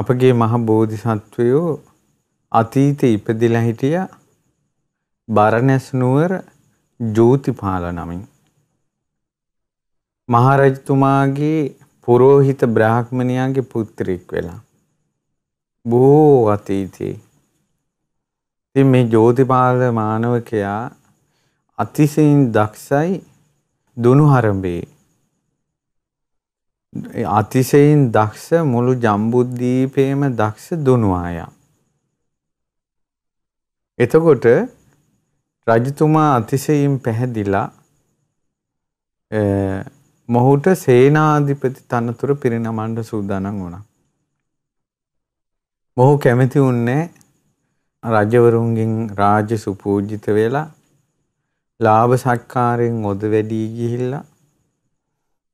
අපගේ මහ බෝධිසත්වයෝ අතීතේ ඉපදිලා හිටිය බරණැස් නුවර ජෝතිපාල නමින් මහරජතුමාගේ පුරෝහිත බ්‍රාහ්මණයාගේ පුත්‍රයෙක් වෙලා බොහෝ අතීතේ ඉතින් මේ ජෝතිපාල මානවකයා අතිශයින් දක්ෂයි දුනුහරඹේ අතිශයින් දක්ෂ මුළු ජම්බුද්දීපේම දක්ෂ දුනුආයා. එතකොට රජතුමා අතිශයින් පැහැදිලා මොහුට සේනාධිපති තනතුර පිරිනමන්න සූදානම් වුණා. මොහු කැමති වුණේ රජවරුන්ගෙන් රාජ සුපූජිත වෙලා ලාභ සත්කාරයෙන් ඔද වැඩි ගිහිල්ලා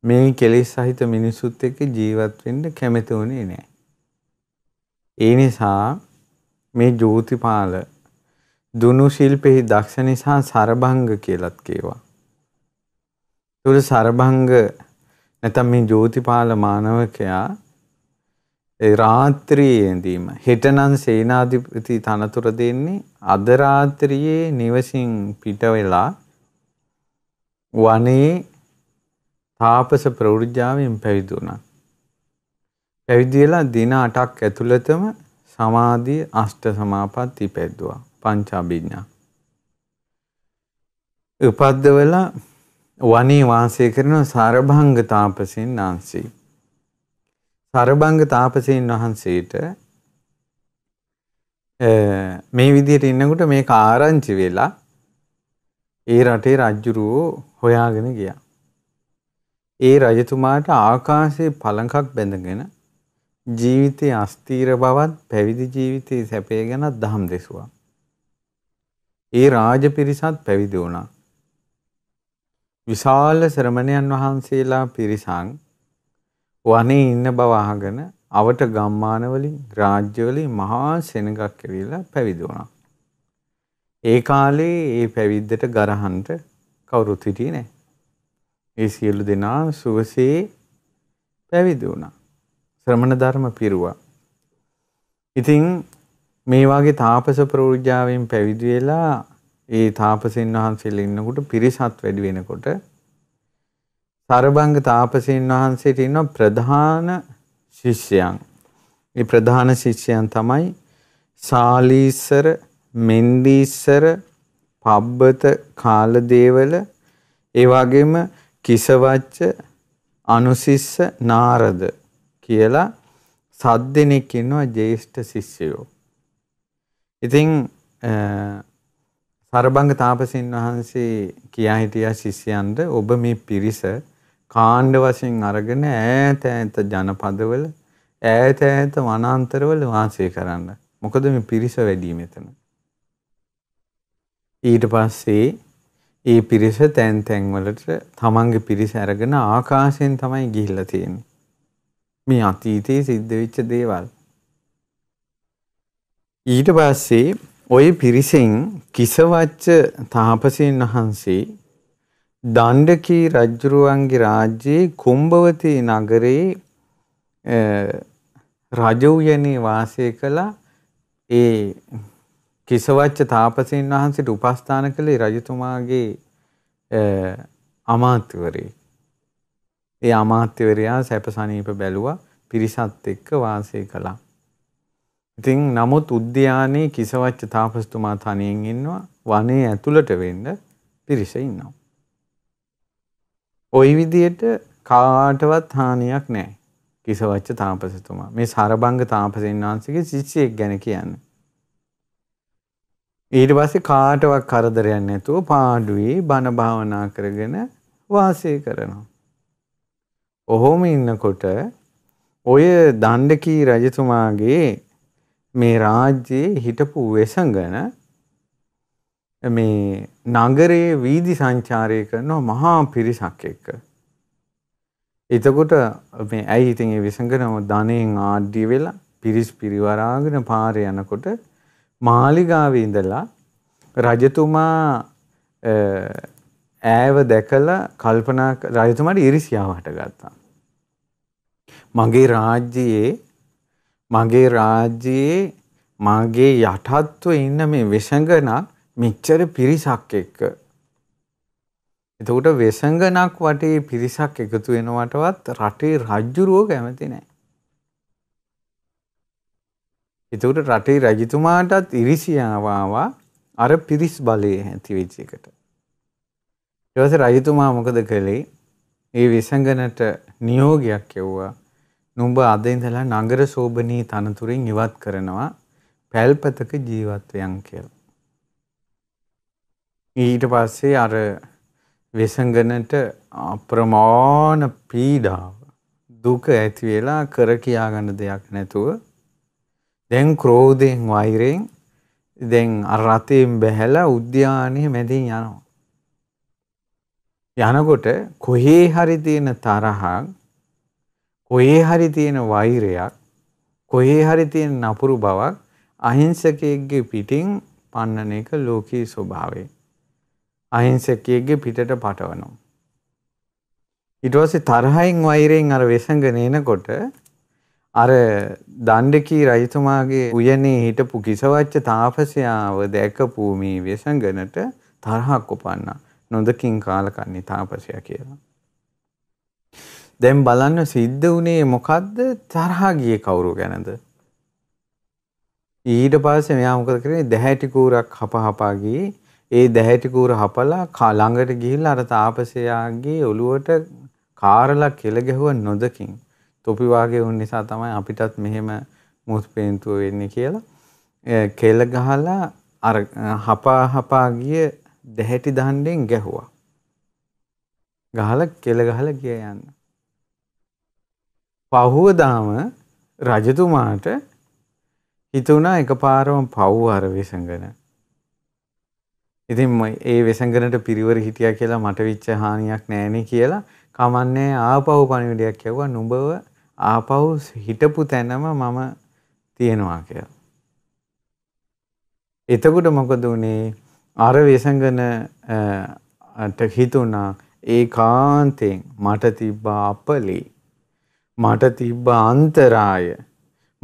මේ කෙලෙස් සහිත මිනිසුත් එක්ක ජීවත් වෙන්න කැමති වුණේ නැහැ. ඒ නිසා මේ ජෝතිපාල දුනු ශිල්පෙහි දක්ෂ නිසා සරභංග කියලත් කියවා. තුර සරභංග නැතම් මේ ජෝතිපාල මානවකයා රාත්‍රියේදීම හෙටනම් සේනාධිපති තනතුර දෙන්නේ අද රාත්‍රියේ නිවසින් පිට වෙලා වනේ තාපස ප්‍රවෘජ්ජාවෙන් පැවිදි වුණා. පැවිදි වෙලා දින 8ක් ඇතුළතම සමාධිය අෂ්ට සමාපatti පැද්දුවා. පංචාභිඥා. උපද්දවලා වනේ වාසය කරන සරභංග තාපසයන් වහන්සේ. සරභංග තාපසයන් වහන්සේට මේ විදිහට ඉන්නකොට මේක ආරංචි වෙලා ඒ රටේ රජුරෝ හොයාගෙන ගියා. ඒ රජතුමාට ආකාශයේ පළඟක් බැඳගෙන ජීවිතයේ අස්තීර බවත් පැවිදි ජීවිතයේ සැපය ගැන දහම් දෙසුවා. ඒ රාජපිරිසත් පැවිදි වුණා. විශාල ශ්‍රමණයන් වහන්සේලා පිරිසන් වනේ ඉන්න බව අහගෙන අවට ගම්මානවලින් රාජ්‍යවලින් මහා සෙනඟක් කෙවිලා පැවිදි වුණා. ඒ කාලේ ඒ පැවිද්දට ගරහන්ට කවුරුත් හිටියේ නැහැ. ඒ සියලු දෙනා සුවසේ පැවිදි වුණා. ශ්‍රමණ ධර්ම පිරුවා. ඉතින් මේ වගේ තාපස ප්‍රෝජාවෙන් පැවිදි වෙලා ඒ තාපසයන් වහන්සේලා ඉන්නකොට පිරිසත් වැඩි වෙනකොට සරබංග තාපසයන් වහන්සේට ඉන්න ප්‍රධාන ශිෂ්‍යයන්. ඒ ප්‍රධාන ශිෂ්‍යයන් තමයි සාලීසර, මෙන්දීසර, පබ්බත, කාලදේවල ඒ වගේම කිසවච්ච අනුසිස්ස නාරද කියලා සත් දෙනෙක් ඉන්නවා ජේෂ්ඨ ශිෂ්‍යයෝ. ඉතින් සරබංග තාපසින් වහන්සේ කියා හිටියා ශිෂ්‍යයන්ට ඔබ මේ පිරිස කාණ්ඩ වශයෙන් අරගෙන ඈත ඈත ජනපදවල ඈත ඈත වනාන්තරවල වාසය කරන්න. මොකද මේ පිරිස වැඩි මෙතන. ඊට පස්සේ ඒ පිරිස තැන් තැන්වලට තමන්ගේ පිරිස අරගෙන ආකාශයෙන් තමයි ගිහිල්ලා තියෙන්නේ. මේ අතීතයේ සිද්ධ වෙච්ච දේවල්. ඊට පස්සේ ওই පිරිසෙන් කිසවච්ච තාපසීන් වහන්සේ දණ්ඩකී රජුරුවන්ගේ රාජ්‍යයේ කුම්භවතී නගරයේ රජ උයනේ වාසය කළ ඒ කිසවච්ච තාපසයන් වහන්සේට උපස්ථාන කළේ රජතුමාගේ අමාත්‍යවරේ. ඒ අමාත්‍යවරයා සැපසනීප බැලුවා පිරිසත් එක්ක වාසය කළා. ඉතින් නමුත් උද්‍යානයේ කිසවච්ච තාපසතුමා තනියෙන් ඉන්නවා වනයේ ඇතුළට වෙන්න පිරිස ඉන්නවා. ওই විදියට කාටවත් හානියක් නැහැ. කිසවච්ච තාපසතුමා මේ සරබංග තාපසෙන් වහන්සේගේ ශිෂ්‍යයෙක් ගැන කියන්නේ. ඊට පස්සේ කාටවත් කරදරයක් නැතුව පාඩුවේ බණ භාවනා කරගෙන වාසය කරනවා. ඔහොම ඉන්නකොට ඔය දණ්ඩකී රජතුමාගේ මේ රාජ්‍යයේ හිටපු වෙසඟන මේ නගරයේ වීදි සංචාරය කරන මහා පිරිසක් එක්ක. එතකොට මේ ඇයි ඉතින් ඒ විසඟනම ධනෙන් ආඩ්‍ය වෙලා පිරිස් පිරිවරාගෙන පාරේ යනකොට මාලිගාවේ ඉඳලා රජතුමා ඈව දැකලා කල්පනා රජතුමාට ඉරිසියාව හටගත්තා. මගේ රාජ්‍යයේ මගේ රාජ්‍යයේ මගේ යටත්ව ඉන්න මේ වෙසඟනක් මෙච්චර පිරිසක් එක්ක. එතකොට වෙසඟනක් වටේ පිරිසක් එකතු වෙනවටවත් රටේ රජ්ජුරුවෝ කැමති නෑ. එතකොට රටේ රජතුමාටත් ඉරිසියාව ආවා අර පිරිස් බලයේ ඇති වෙච්ච එකට. ඊට පස්සේ රජතුමා මොකද කළේ? ඒ විසංගනට නියෝගයක් එව්වා. නුඹ අද ඉඳලා නගර සෝබනී තනතුරෙන් ඉවත් කරනවා පැල්පතක ජීවත් වෙයන් කියලා. ඊට පස්සේ අර විසංගනට අප්‍රමාණ පීඩාව දුක ඇති වෙලා කර කියා ගන්න දෙයක් නැතුව දැන් ක්‍රෝධයෙන් වෛරයෙන් දැන් අර රතයෙන් බැහැලා උද්‍යානයේ මැදින් යනවා. යනකොට කොහේ හරි තියෙන තරහක් කොහේ හරි තියෙන වෛරයක් කොහේ හරි තියෙන නපුරු බවක් අහිංසකයෙක්ගේ පිටින් පන්නන එක ලෝකයේ ස්වභාවය. අහිංසකයෙක්ගේ පිටට පටවනවා. ඊට පස්සේ තරහෙන් වෛරයෙන් අර වෙසඟන එනකොට අර දණ්ඩකී රජතුමාගේ උයනේ හිටපු කිසවච්ච තාපසයාව දැකපු මේ වසඟනට තරහක් උපන්නා. නොදකින් කාලකන්නේ තාපසයා කියලා. දැන් බලන්න සිද්ධ වුණේ මොකද්ද? තරහා ගියේ කවුරු ගැනද? ඊට පස්සේ මෙයා මොකද කරේ? දැහැටි කූරක් හපහපා ගියේ. ඒ දැහැටි කූර හපලා ළඟට ගිහිල්ලා අර තාපසයාගේ ඔළුවට කාරලා කෙල ගැහුවා නොදකින්. තොපි වාගේ වුන් නිසා තමයි අපිටත් මෙහෙම මුහුත් පේන්තුව වෙන්නේ කියලා. කෙල ගහලා අර හපා හපා ගිය දැහැටි දහණ්ඩෙන් ගැහුවා. ගහලා කෙල ගහලා ගිය යන්න. පහුවදාම රජතුමාට හිතුණා එකපාරම පව් අර විසංගන. ඉතින් ඒ විසංගනට පිරිවර හිටියා කියලා මට විච්ච හානියක් නැහෙනේ කියලා කමන්නේ ආපහු පණිවිඩයක් යවුවා නුඹව ආපහු හිටපු තැනම මම තියෙනවා කියලා. එතකොට මොකද උනේ අර විසංගනට හිතුණා ඒ කාන්තෙන් මට තිබ්බ අපලි මට තිබ්බ අන්තරාය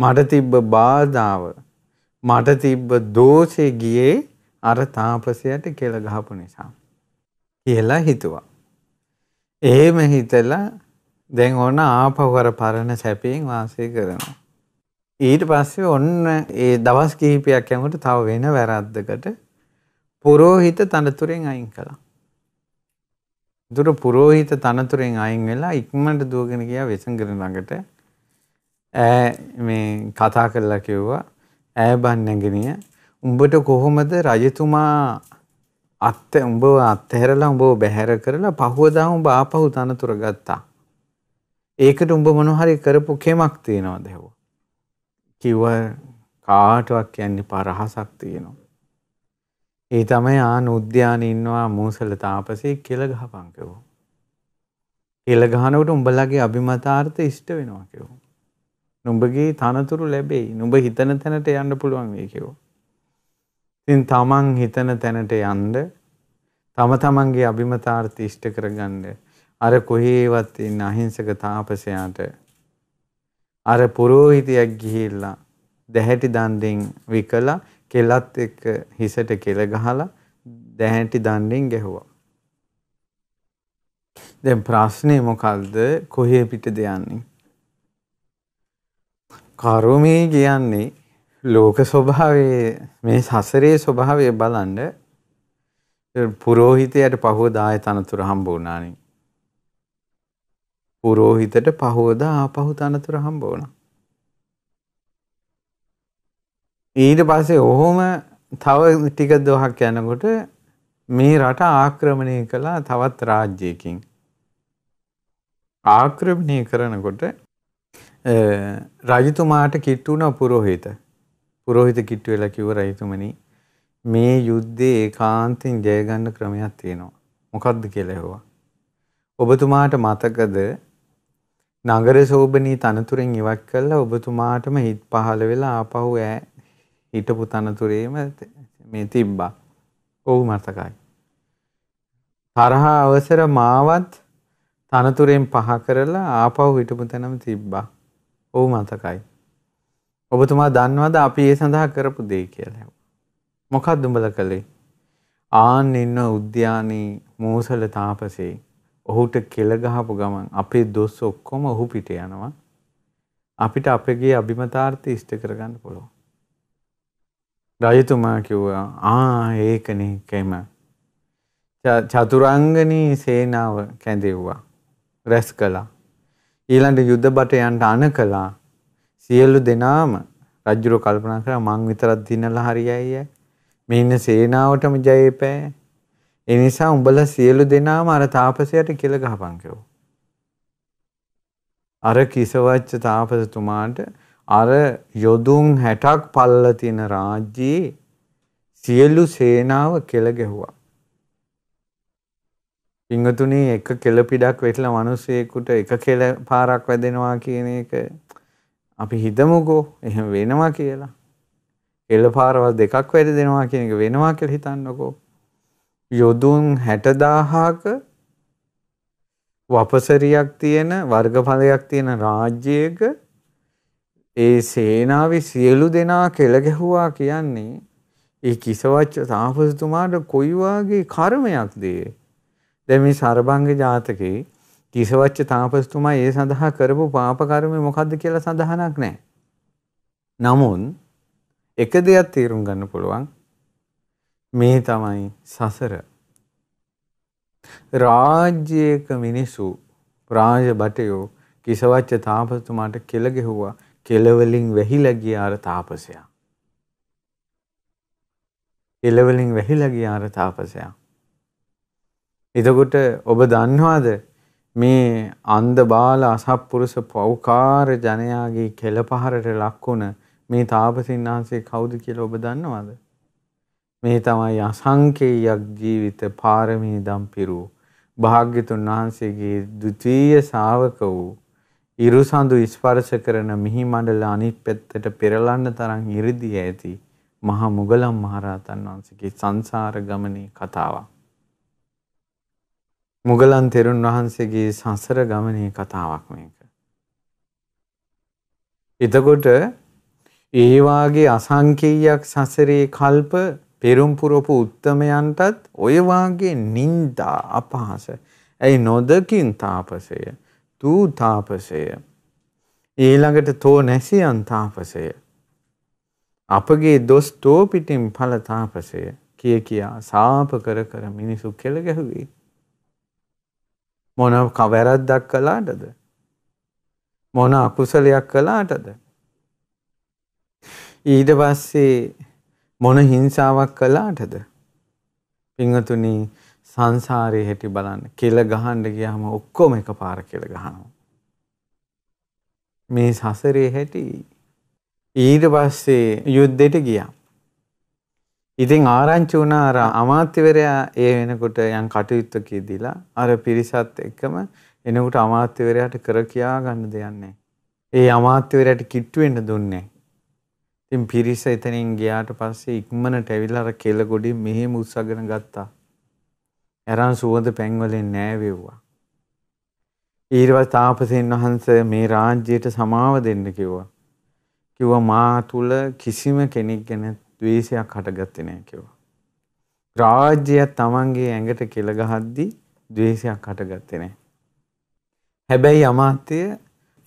මට තිබ්බ බාධාව මට තිබ්බ දෝෂේ ගියේ අර තාපසයට කෙල ගහපු නිසා කියලා හිතුවා. එහෙම හිතලා දැන් ඕන ආපහු අර පරණ සැපයෙන් වාසය කරනවා. ඊට පස්සේ ඔන්න ඒ දවස් කිහිපයක් යනකොට තව වෙන වැරද්දකට පුරෝහිත තනතුරෙන් අයින් කළා. දුර පුරෝහිත තනතුරෙන් අයින් වෙලා ඉක්මනට දුවගෙන ගියා වෙසඟර ළඟට. ඈ මේ කතා කරලා කිව්වා ඈ බන් නැගිනිය උඹට කොහොමද රජතුමා අත් උඹව අත්හැරලා උඹව බැහැර කරලා පහුවදා උඹ ආපහු තනතුර ගත්තා. ඒකට උඹ මොනහරි කරපු කෙමක් තියෙනවද හෙව්වා. කිව්වා කාටවත් කියන්නේ පරහසක් තියෙනවා. ඒ තමයි ආන උද්‍යානයේ ඉන්නවා මූසල තාපසේ කියලා ගහපන් කිව්වා. කියලා ගහනකොට උඹලගේ අභිමතාර්ථ ඉෂ්ට වෙනවා කිව්වා. නුඹගේ තනතුරු ලැබෙයි. නුඹ හිතන තැනට යන්න පුළුවන් වෙයි කිව්වා. ඉතින් තමන් හිතන තැනට යන්න තම තමන්ගේ අභිමතාර්ථ ඉෂ්ට කරගන්න අර කොහේවත් ඉන්න අහිංසක තාපසයාට අර පූජිතයක් ගිහිල්ලා දැහැටි දණ්ඩෙන් විකලා කෙලත් එක්ක හිසට කෙල ගහලා දැහැටි දණ්ඩෙන් ගැහුවා. දැන් ප්‍රශ්නේ මොකල්ද කොහේ පිටද යන්නේ? කර්මයේ කියන්නේ ලෝක ස්වභාවයේ මේ සසරේ ස්වභාවය බලන්න පුරෝහිතයට පහවදාය තනතුර හම්බ වුණානේ. පුරෝහිතට පහෝදා ආපහු තනතුර හම්බ වුණා. ඊට පස්සේ ඔහොම තව ටික දොහක් යනකොට මේ රට ආක්‍රමණය කළා තවත් රාජ්‍යයකින්. ආක්‍රමණය කරනකොට රජතුමාට කිට්ටු වුණා පුරෝහිත. පුරෝහිත කිට්ටු වෙලා කිව්ව රජතුමනි මේ යුද්ධේ ඒකාන්තයෙන් ජය ගන්න ක්‍රමයක් තියෙනවා. මොකද්ද කියලා ඇහුවා. ඔබතුමාට මතකද නගර සෝබනී තනතුරෙන් ඉවත් කළා ඔබතුමාටම හිත් පහළ වෙලා ආපහු ඈ හිටපු තනතුරේම මේ තිබ්බා. ඔව් මතකයි. තරහා අවසර මාවත් තනතුරෙන් පහ කරලා ආපහු හිටපු තැනම තිබ්බා. ඔව් මතකයි. ඔබතුමා දන්නවද අපි ඒ සඳහා කරපු දේ කියලා? මොකක්ද උඹලා කළේ? ආන් ඉන්න උද්‍යානයේ මූසල තාපසේ ඔහුට කෙල ගහපු ගමන් අපේ දොස් ඔක්කොම ඔහු පිට යනවා. අපිට අපගේ අභිමතාර්ථය ඉෂ්ට කරගන්න පුළුවන්. රජතුමා කිව්වා ආ ඒකනේ කැම. චතුරංගනී සේනාව කැඳෙව්වා. රැස් කළා. ඊළඟ යුද්ධ බට යන්න අන කළා. සියලු දෙනාම රජුර කල්පනා කරා මං විතරක් දිනලා හරියයි. මේ ඉන්න සේනාවටම ජයපෑ. ඒ නිසා උඹලා සියලු දෙනාම අර තාපසයට කියලා ගහපන් කිව්වා. අර කිසවච්ච තාපසතුමාට අර යොදුන් 60ක් පල්ල තියෙන රාජ්‍යයේ සියලු සේනාව කෙල ගැහුවා. පිංගතුනේ එක කෙල පිටක් වෙట్లా මිනිස්සෙකුට එක කෙල පාරක් වැදෙනවා කියන එක අපි හිතමුකෝ එහෙම වෙනවා කියලා. කෙල පාරවල් දෙකක් වැදෙනවා කියන එක වෙනවා කියලා හිතන්නකෝ. යොදුන් 60000ක වපසරියක් තියෙන වර්ගඵලයක් තියෙන රාජ්‍යයක ඒ සේනාවේ සියලු දෙනා කෙල ගැහුවා කියන්නේ ඒ කිසවච්ච තාපසතුමාට කොයි වාගේ කර්මයක්ද ඒ? දැන් මේ සර්බංග ජාතකේ කිසවච්ච තාපසතුමා ඒ සඳහා කරපු පාප කර්මය මොකද්ද කියලා සඳහනක් නැහැ. නමුත් එක දෙයක් තේරුම් ගන්න පුළුවන් මේ තමයි සසර. රාජ්‍යයක මිනිසු රාජ බටයෝ කිසවච්ච තාපසතුමාට කෙල ගැහුවා කෙලවලින් වැහිලා ගිය අර තාපසයා. කෙලවලින් වැහිලා ගිය අර තාපසයා. එතකොට ඔබ දන්නවාද මේ අන්ධ බාල අසත්පුරුෂ පෞකාර ජනයාගේ කෙලපහරට ලක් වුණ මේ තාපසින් වහන්සේ කවුද කියලා ඔබ දන්නවද? මේ තමයි අසංකේයයක් ජීවිත පාරමී දම් පිරූ භාග්‍යතුන් වහන්සේගේ ද්විතීය ශාවක වූ ඉරුසඳු ස්පර්ශ කරන මිහි මණ්ඩල අනිත් පැත්තට පෙරලන්න තරම් ඉරිදී ඇති මහා මුගලන් මහරහතන් වහන්සේගේ සංසාර ගමනේ කතාවක්. මුගලන් තෙරුන් වහන්සේගේ සසර ගමනේ කතාවක් මේක. එතකොට ඒ වාගේ අසංකේයයක් සසරේ කල්ප පෙරුම් පුරපු උත්තමයන්ටත් ඔය වාගේ නිନ୍ଦා අපහාස. ඇයි නොදකින් තාපසය. තූ තාපසය. ඊළඟට තෝ නැසියන් තාපසය. අපගේ දොස් තෝ පිටින් ඵල තාපසය කිය කියා සාප කර කර මිනිසු කෙල ගැහුවේ. මොන කවැරද්දක් කළාටද මොන අකුසලයක් කළාටද ඊට පස්සේ මොන හිංසාවක් කළාටද? පින්වතුනි සංසාරේ හැටි බලන්න. කෙල ගහන්න ගියාම ඔක්කොම එකපාර කෙල ගහනවා. මේ සසරේ හැටි ඊට පස්සේ යුද්ධෙට ගියා. ඉතින් ආරංචි වුණා අර අමාත්‍යවරයා ඒ වෙනකොට යම් කටයුත්තක දීලා අර පිරිසත් එක්කම එනකොට අමාත්‍යවරයාට කර කියා ගන්න දෙයක් නැහැ. ඒ අමාත්‍යවරයාට කිට්ටු වෙන්න දුන්නේ නැහැ. ඉතින් පිරිස එතනින් ගියාට පස්සේ ඉක්මනට ඇවිල්ලා අර කෙල ගොඩින් මෙහෙම උස්සගෙන ගත්තා. ඇරන් සුවඳ පැන්වලින් නෑවෙව්වා. ඊර්වස් තාපසේන් වහන්සේ මේ රාජ්‍යයට සමාව දෙන්න කිව්වා. කිව්වා මා තුල කිසිම කෙනෙක් ගැන ද්වේෂයක් හටගත්තේ නෑ කිව්වා. රාජ්‍යය තමන්ගේ ඇඟට කෙල ගහද්දී ද්වේෂයක් හටගත්තේ නෑ. හැබැයි අමාත්‍ය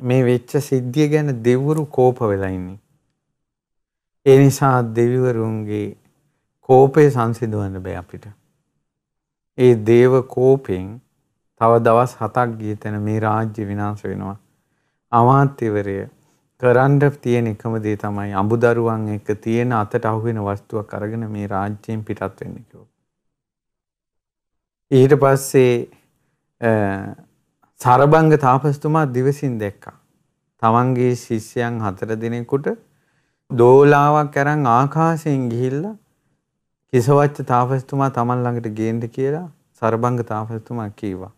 මේ වෙච්ච සිද්ධිය ගැන දෙවරු කෝප වෙලා ඉන්නේ. ඒ නිසා දෙවිවරුන්ගේ කෝපය සංසිඳවන්න බෑ අපිට. ඒ දේව කෝපෙන් තව දවස් 7ක් ගිය තැන මේ රාජ්‍ය විනාශ වෙනවා. අමාත්‍යවරය කරන්න තියෙන එකම දේ තමයි අඹදරුවන් එක තියෙන අතට අහුවෙන වස්තුවක් අරගෙන මේ රාජ්‍යයෙන් පිටත් වෙන්න කිව්වා. ඊට පස්සේ සරබංග තාපස්තුමා දිවසින් දැක්කා. තමන්ගේ ශිෂ්‍යයන් හතර දෙනෙකුට දෝලාවක් අරන් ආකාශයෙන් ගිහිල්ලා කිසවච්ච තාපසතුමා Taman ළඟට ගේන්න කියලා සරබංග තාපසතුමා කීවා.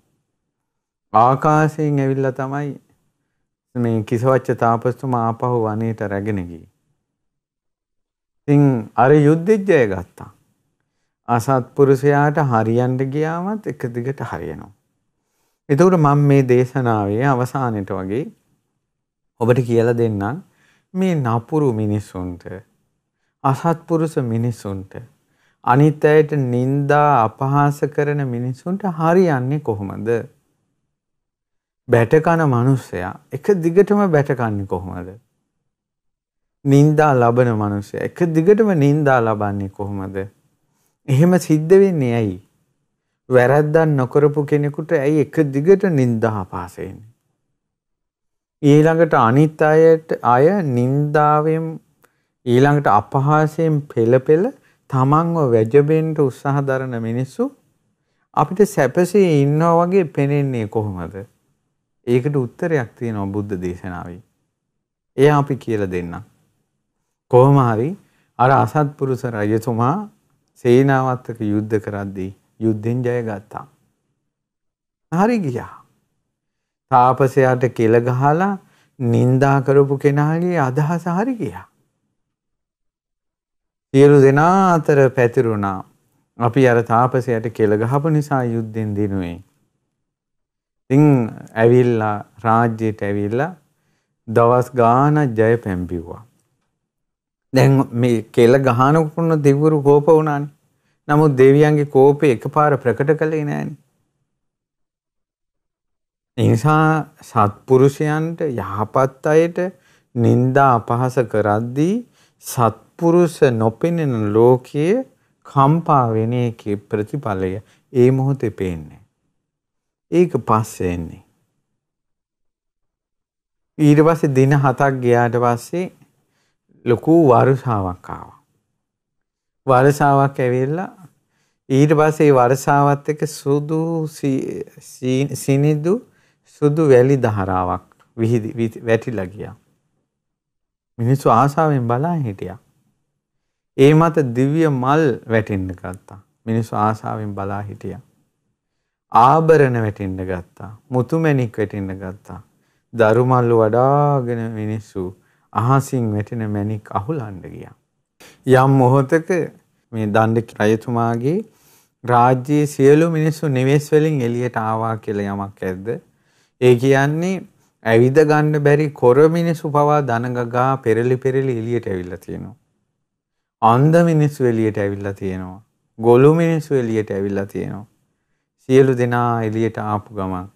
ආකාශයෙන් ඇවිල්ලා තමයි මේ කිසවච්ච තාපසතුමා ආපහු වනයේට රැගෙන ගියේ. ඉතින් අර යුද්ධෙත් ජය ගත්තා. අසත්පුරුෂයාට හරියන්න ගියාමත් එක දිගට හරියනවා. එතකොට මම මේ දේශනාවේ අවසානයේට වගේ ඔබට කියලා දෙන්නම්. මේ නපුරු මිනිසුන්ට අසත්පුරුෂ මිනිසුන්ට අනිත් අයට නිନ୍ଦා අපහාස කරන මිනිසුන්ට හරියන්නේ කොහොමද? බැටකන මිනිසයා එක දිගටම බැටකන්නේ කොහොමද? නින්දා ලබන මනුස්සය එක දිගටම නින්දා ලබන්නේ කොහොමද? එහෙම සිද්ධ වෙන්නේ ඇයි? වැරද්දක් නොකරපු කෙනෙකුට ඇයි එක දිගට නින්දා පාසෙන්නේ? ඊළඟට අනිත් අයට අය නින්දාවෙන් ඊළඟට අපහාසයෙන් පෙළපෙළ තමන්ව වැජබෙන්ට උත්සාහ දරන මිනිස්සු අපිට සැපසේ ඉන්නවා වගේ පෙනෙන්නේ කොහොමද? ඒකට උත්තරයක් තියෙනවා බුද්ධ දේශනාවේ. ඒ අපි කියලා දෙන්න. කොහොම හරි අර අසත්පුරුෂ රජතුමා සේනාවත්තක යුද්ධ කරද්දී යුද්ධෙන් ජය ගත්තා. හරි ගියා. තාපසයාට කෙල ගහලා නින්දා කරපු කෙනාගේ අදහස හරි ගියා. සියලු දෙනා අතර පැතිරුණා. අපි අර තාපසයට කෙල ගහපු නිසා යුද්ධෙන් දිනුවේ. ඉතින් ඇවිල්ලා රාජ්‍යයට ඇවිල්ලා දවස් ගාණක් ජය පැම්පිව්වා. දැන් මේ කෙල ගහනකොට දෙවිවරු කෝප වුණානේ. නමුත් දෙවියන්ගේ කෝපය එකපාර ප්‍රකට කළේ නෑනේ. එනිසා සත්පුරුෂයන්ට යහපත් අයට නිନ୍ଦා අපහාස කරද්දී සත්පුරුෂ නොපෙනෙන ලෝකයේ කම්පා වෙන එකේ ප්‍රතිඵලය ඒ මොහොතේ පේන්නේ. ඒක පස්සේ එන්නේ. ඊට පස්සේ දින 7ක් ගියාට පස්සේ ලොකු වර්ෂාවක් ආවා. වර්ෂාවක් ඇවිල්ලා ඊට පස්සේ වර්ෂාවත් එක්ක සුදු සිනිදු සුදු වැලි දහරාවක් විහිදි වැටිලා ගියා. මිනිස්සු ආසාවෙන් බලා හිටියා. ඒ මත දිව්‍ය මල් වැටෙන්න ගත්තා. මිනිස්සු ආසාවෙන් බලා හිටියා. ආභරණ වැටෙන්න ගත්තා. මුතුමැණික් වැටෙන්න ගත්තා. දරුමල්ලු වඩාගෙන මිනිස්සු අහසින් වැටෙන මැණික් අහුලන්න ගියා. යම් මොහොතක මේ දණ්ඩ රජතුමාගේ රාජ්‍යයේ සියලු මිනිස්සු නිවෙස් වලින් එළියට ආවා කියලා යමක් ඇද්ද? ඒ කියන්නේ ඇවිද ගන්න බැරි කොර මිනිස්සු පවා දනගගා පෙරලි පෙරලි එළියට ඇවිල්ලා තියෙනවා. අන්ධ මිනිස්සු එළියට ඇවිල්ලා තියෙනවා. ගොළු මිනිස්සු එළියට ඇවිල්ලා තියෙනවා. සියලු දෙනා එළියට ආපු ගමන්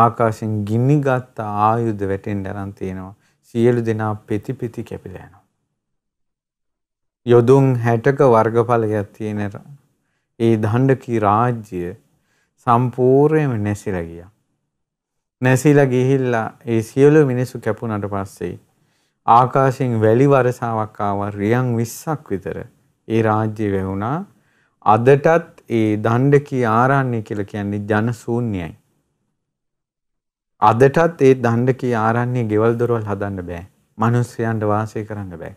ආකාශෙන් ගිනි ගත්ත ආයුධ වැටෙන්න අරන් තියෙනවා. සියලු දෙනා පෙති පෙති කැපිලා යනවා. යොදුන් 60ක වර්ගඵලයක් තියෙන ඒ දණ්ඩකී රාජ්‍ය සම්පූර්ණයෙන්ම නැසිලා ගියා. නැසිලා ගිහිල්ලා ඒ සියලු මිනිස්සු කැපුණට පස්සේ ආකාශයෙන් වැලි වරසාවක් ආවා රියන් 20ක් විතර. ඒ රාජ්‍ය වැහුණා. අදටත් ඒ දණ්ඩකී ආරාණ්‍ය කියලා කියන්නේ ජන ශූන්‍යයි. අදටත් ඒ දණ්ඩකී ආරාණ්‍ය ගෙවල් දොරවල් හදන්න බෑ. මිනිස්යන්ට වාසය කරන්න බෑ.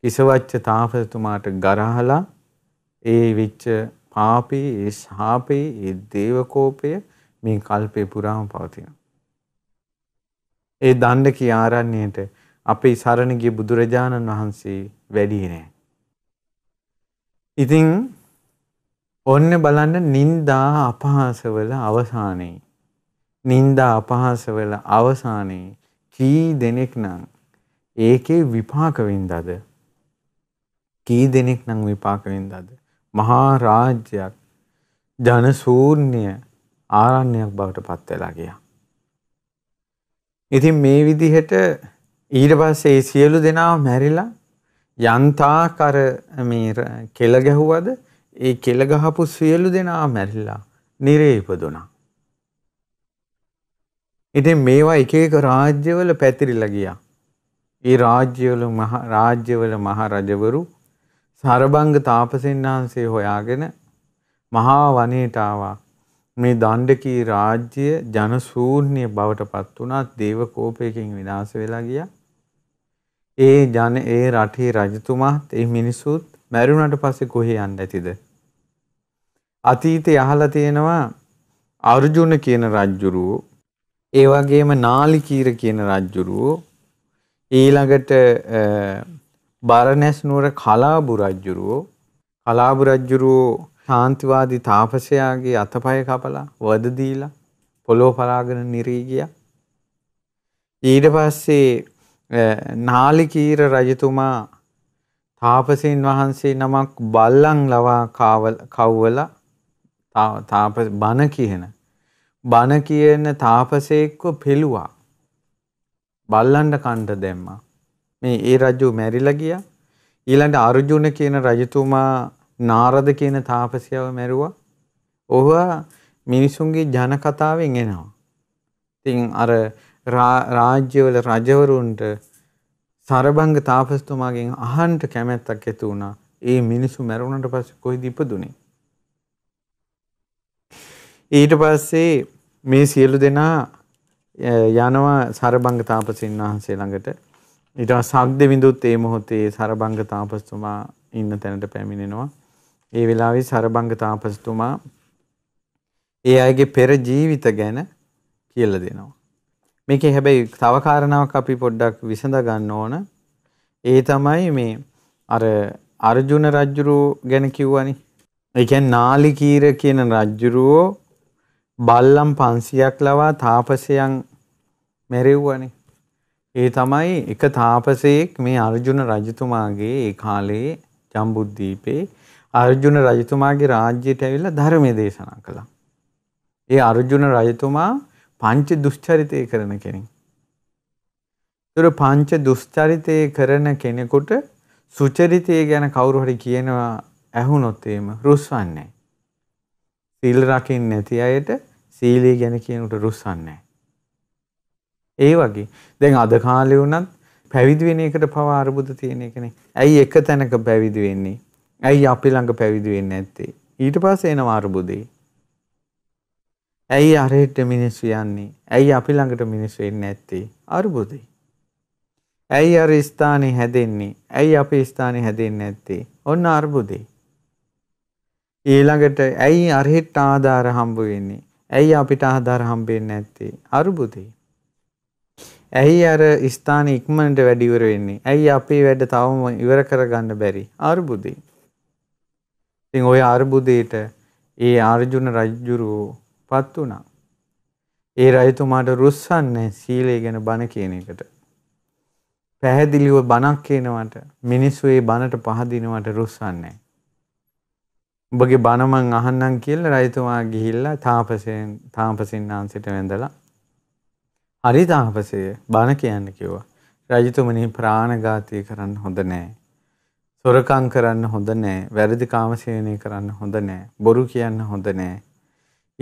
කිසවච්ච තාපසතුමාට ගරහලා ඒ විච්ච පාපී ඒ ශාපී ඒ දේවකෝපය මේ කල්පේ පුරාම පවතිනවා. ඒ දණ්ඩකී ආරණ්‍යයට අපේ සරණ ගිය බුදුරජාණන් වහන්සේ වැඩියේ නෑ. ඉතින් ඔන්න බලන්න නින්දා අපහාසවල අවසානයේ නින්දා අපහාසවල අවසානයේ කී දෙනෙක් නම් ඒකේ විපාක වින්දාද කී දෙනෙක් නම් විපාක වින්දාද මහා රාජ්‍යයක් ජන ශූන්‍ය ආරණ්‍යයක් බවට පත් වෙලා ගියා. ඉතින් මේ විදිහට ඊට පස්සේ මේ සියලු දෙනා මැරිලා යන්තාකර මේ කෙල ගැහුවද ඒ කෙල ගහපු සියලු දෙනා මැරිලා නිරේ ඉපදුණා. ඉතින් මේවා එක එක රාජ්‍යවල පැතිරිලා ගියා. ඒ රාජ්‍යවල මහ රාජ්‍යවල මහ රජවරු සරබංග තාපසයන් වහන්සේ හොයාගෙන මහා වනයේට ආවා. මේ දණ්ඩකී රාජ්‍ය ජනශූන්‍ය බවට පත් වුණා දේව කෝපයකින් විනාශ වෙලා ගියා. ඒ ජන ඒ රටේ රජතුමාත් ඒ මිනිසුත් මැරුණාට පස්සේ කොහේ යන්න ඇතිද? අතීතේ අහලා තියෙනවා අර්ජුන කියන රජුරුව ඒ වගේම නාලිකීර කියන රජුරුව ඊළඟට බරණැස් නුවර කලාබු රජුරුව කලාබු රජුරුව ශාන්තිවාදී තාපසයාගේ අතපය කපලා වද දීලා පොළොව පලාගෙන නිරී ගියා. ඊට පස්සේ නාලිකීර රජතුමා තාපසීන් වහන්සේ නමක් බල්ලන් ලවා කව්වලා තාපස බණ කියන බණ කියන තාපසයෙක්ව පෙළුවා. බල්ලන්ට කණ්ඩ දැම්මා. මේ ඒ රජු මැරිලා ගියා. ඊළඟ අර්ජුන කියන රජතුමා නාරද කියන තාපසයාව මැරුවා. ඔහුවා මිනිසුන්ගේ ජන කතාවෙන් එනවා. ඉතින් අර රාජ්‍යවල රජවරුන්ට සරබංග තාපස්තුමාගෙන් අහන්න කැමැත්තක් ඇති වුණා. ඒ මිනිසු මැරුණට පස්සේ කොහෙද ඉපදුනේ? ඊට පස්සේ මේ සියලු දෙනා යනවා සරබංග තාපසින් වහන්සේ ළඟට. ඊට පස්සේ සග්දවිඳුත් ඒ මොහොතේ සරබංග තාපස්තුමා ඉන්න තැනට පැමිණෙනවා. ඒ වෙලාවේ සරබංග තාපසතුමා ඒ අයගේ පෙර ජීවිත ගැන කියලා දෙනවා. මේකේ හැබැයි තව කාරණාවක් අපි පොඩ්ඩක් විසඳ ගන්න ඕන. ඒ තමයි මේ අර අර්ජුන රජුරෝ ගැන කිව්වනේ. ඒ කියන්නේ නාලිකීර කියන රජුරෝ බල්ලම් 500ක් ලවා තාපසයන් මෙරෙව්වනේ. ඒ තමයි එක තාපසයෙක් මේ අර්ජුන රජතුමාගේ ඒ කාලේ ජම්බුද්දීපේ අර්ජුන රජතුමාගේ රාජ්‍යයට ඇවිල්ලා ධර්මයේ දේශනා කළා. ඒ අර්ජුන රජතුමා පංච දුෂ්චරිතය කරන කෙනෙක්. ඒතර පංච දුෂ්චරිතය කරන කෙනෙකුට සුචරිතය ගැන කවුරු හරි කියනවා ඇහුනොත් එීම රුස්සන්නේ සීල් රකින්න නැති අයට සීලය ගැන කියනට රුස්සන්නේ ඒ වගේ දැන් අද කාලේ වුණත් පැවිදි වෙන එකට පවා අරුබුද තියෙන එකනේ. ඇයි එක තැනක පැවිදි වෙන්නේ? ඇයි අපි ළඟ පැවිදි වෙන්නේ නැත්තේ? ඊට පස්සේ එනවා අරුබුදේ. ඇයි අරහෙට මිනිස්සු යන්නේ? ඇයි අපි ළඟට මිනිස්සු එන්නේ නැත්තේ? අරුබුදේ. ඇයි අර ස්ථානේ හැදෙන්නේ? ඇයි අපේ ස්ථානේ හැදෙන්නේ නැත්තේ? ඔන්න අරුබුදේ. ඊළඟට ඇයි අරහෙට ආධාර හම්බ වෙන්නේ? ඇයි අපිට ආධාර හම්බෙන්නේ නැත්තේ? අරුබුදේ. ඇයි අර ස්ථානේ ඉක්මනට වැඩි ඉවර වෙන්නේ? ඇයි අපේ වැඩ තවම ඉවර කරගන්න බැරි? අරුබුදේ. ඉතින් ওই අර්බුදයට ඒ අර්ජුන රජුරෝ පත් වුණා. ඒ රජතුමාට රුස්සන්නේ සීලය ගැන බණ කියන එකට. පැහැදිලිව බණක් කියනවට මිනිස්සු ඒ බණට පහදිනවට රුස්සන්නේ ඔබගේ බණ මං අහන්නම් කියලා රජතුමා ගිහිල්ලා තාපසෙන් තාපසින් ආන්සිට වැඳලා හරි තාපසය බණ කියන්න කිව්වා. රජතුමනි ප්‍රාණඝාතය කරන්න හොඳ නෑ. සොරකම් කරන්න හොඳ නෑ. වැරදි කාමසේවනය කරන්න හොඳ නෑ. බොරු කියන්න හොඳ නෑ.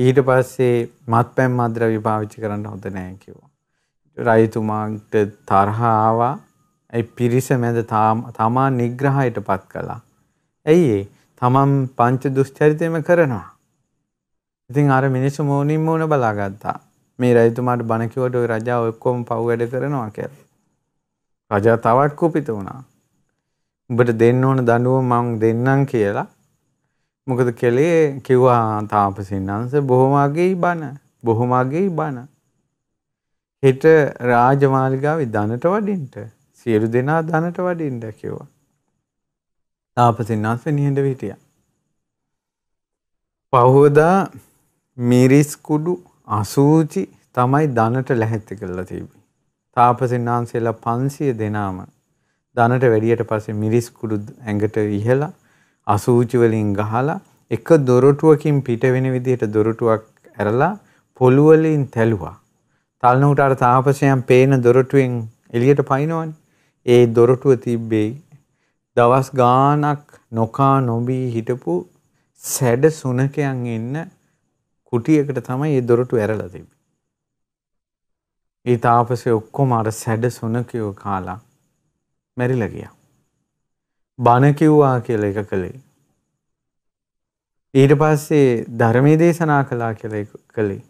ඊට පස්සේ මත්පැන් මද්ද්‍රව්‍ය පාවිච්චි කරන්න හොඳ නෑ කිව්වා. රයිතුමාට තරහ ආවා. ඒ පිරිස මැද තමා නිග්‍රහයටපත් කළා. ඇයි ඒ? තමන් පංච දුස්චරිතෙම කරනවා. ඉතින් අර මිනිස්සු මොනින්ම උන බලාගත්තා. මේ රජතුමාට බණ කිව්වට ওই රජා ඔක්කොම පව් වැඩ කරනවා කියලා. රජා තවත් කුපිත වුණා. උඹට දෙන්න ඕන දඬුවම මං දෙන්නම් කියලා මොකද කෙලේ කිව්වා තාපසින්නංශ බොහොමගේ බණ බොහොමගේ බණ හෙට රාජමාලිගාවේ ධනට වඩින්ට සියලු දෙනා ධනට වඩින්ට කිව්වා තාපසින්නංශ නිහඬ හිටියා පහෝදා මිරිස් කුඩු අසූචි තමයි ධනට ලැහැත්ති කරලා තිබි. තාපසින්නාන්සේලා 500 දෙනාම දනට වැඩියට පස්සේ මිරිස් කුඩු ඇඟට ඉහලා අසූචි වලින් ගහලා එක දොරටුවකින් පිට වෙන විදිහට දොරටුවක් ඇරලා පොළු වලින් තැළුවා. තලන උට අර තාපසයන් පේන දොරටුවෙන් එළියට පයින්නවනේ. ඒ දොරටුව තිබ්බේ දවස් ගාණක් නොකා නොබී හිටපු සැඩ සුනකයන් ඉන්න කුටියකට තමයි ඒ දොරටු ඇරලා තිබ්බේ. ඒ තාපසේ ඔක්කොම අර සැඩ සුනකයෝ කාලා මැරිලා ගියා. බණ කිව්වා කියලා එක කළේ. ඊට පස්සේ ධර්මයේ දේශනා කළා කියලා එක කළේ.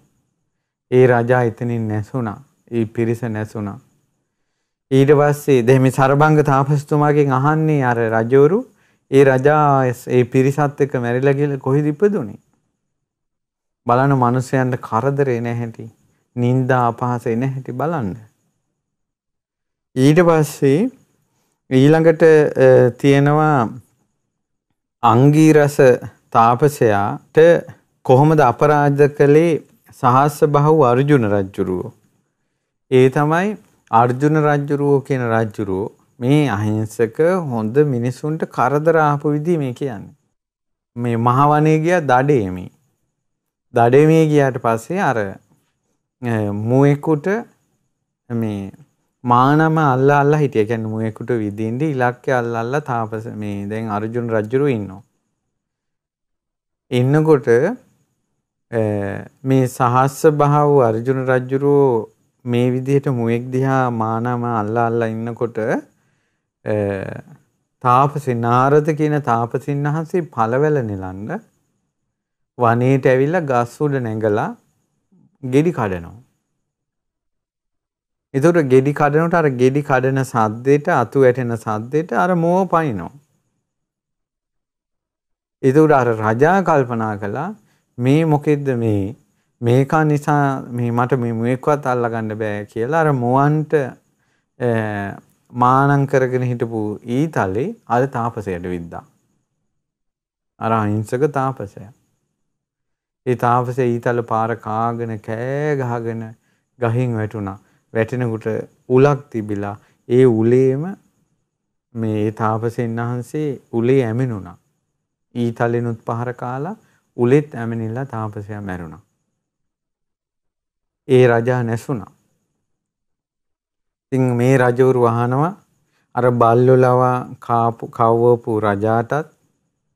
ඒ රජා එතනින් නැසුණා. ඒ පිරිස නැසුණා. ඊට පස්සේ දෙහිමි සරබංග තාපස්තුමාගෙන් අහන්නේ අර රජවරු ඒ රජා ඒ පිරිසත් එක්ක මැරිලා කියලා කොහෙද ඉපදුනේ? බලන මිනිසයන්ට කරදරේ නැහැටි, නිന്ദා අපහාස නැහැටි බලන්න. ඊට පස්සේ ඊළඟට තියෙනවා අංගීරස තාපසයාට කොහොමද අපරාධ කළේ සහස්ස බහුව අර්ජුන රජ්ජුරුවෝ. ඒ තමයි අර්ජුන රජ්ජුරුවෝ කියන රජ්ජුරුවෝ මේ අහිංසක හොඳ මිනිසුන්ට කරදර ආපු විදිහ මේ කියන්නේ. මේ මහවනේ ගියා දඩේ මේ. දඩේ මේ ගියාට පස්සේ අර මුවෙකුට මේ මානම අල්ල අල්ල හිටිය ගැන මුවෙකුට විදින්ට ඉලක්ක අල්ල අල්ල තාපස මේ දැන් අරජුන් රජ්ජුරු ඉන්නවා. ඉන්නකොට මේ සහස්ස බහව් අරජුන රජ්ජුරුවෝ මේ විදිහට මුවෙක් දිහා මානම අල්ල අල්ල ඉන්නකොට තාපසි නාරද කියන තාපසින් වහන්සේ පළවැල නිලන්න වනේට ඇවිල්ලා ගස් උඩ නැගලා ගෙඩි කඩනවා. එතකොට ගෙඩි කඩනකොට අර ගෙඩි කඩන සද්දෙට අතු වැටෙන සද්දෙට අර මෝව පනිනවා. එතකොට අර රජා කල්පනා කළා මේ මොකෙද්ද මේ මේක නිසා මේ මට මේ මුවෙක්වත් අල්ලගන්න බෑ කියලා අර මුවන්ට මානං කරගෙන හිටපු ඊතලේ අර තාපසයට විද්දා. අර අහිංසක තාපසයා. ඒ තාපසයා ඊතල පාර කාගෙන කෑ ගහගෙන ගහින් වැටුණා. වැටෙනකොට උලක් තිබිලා ඒ උලේම මේ තාපසයන් වහන්සේ උලේ ඇමිනුණා. ඊතලෙනුත් පහර කාලා උලෙත් ඇමිනිලා තාපසයා මැරුණා. ඒ රජා නැසුණා. ඉතින් මේ රජවරු වහනවා අර බල්ලොලව කාපු කවවපු රජාටත්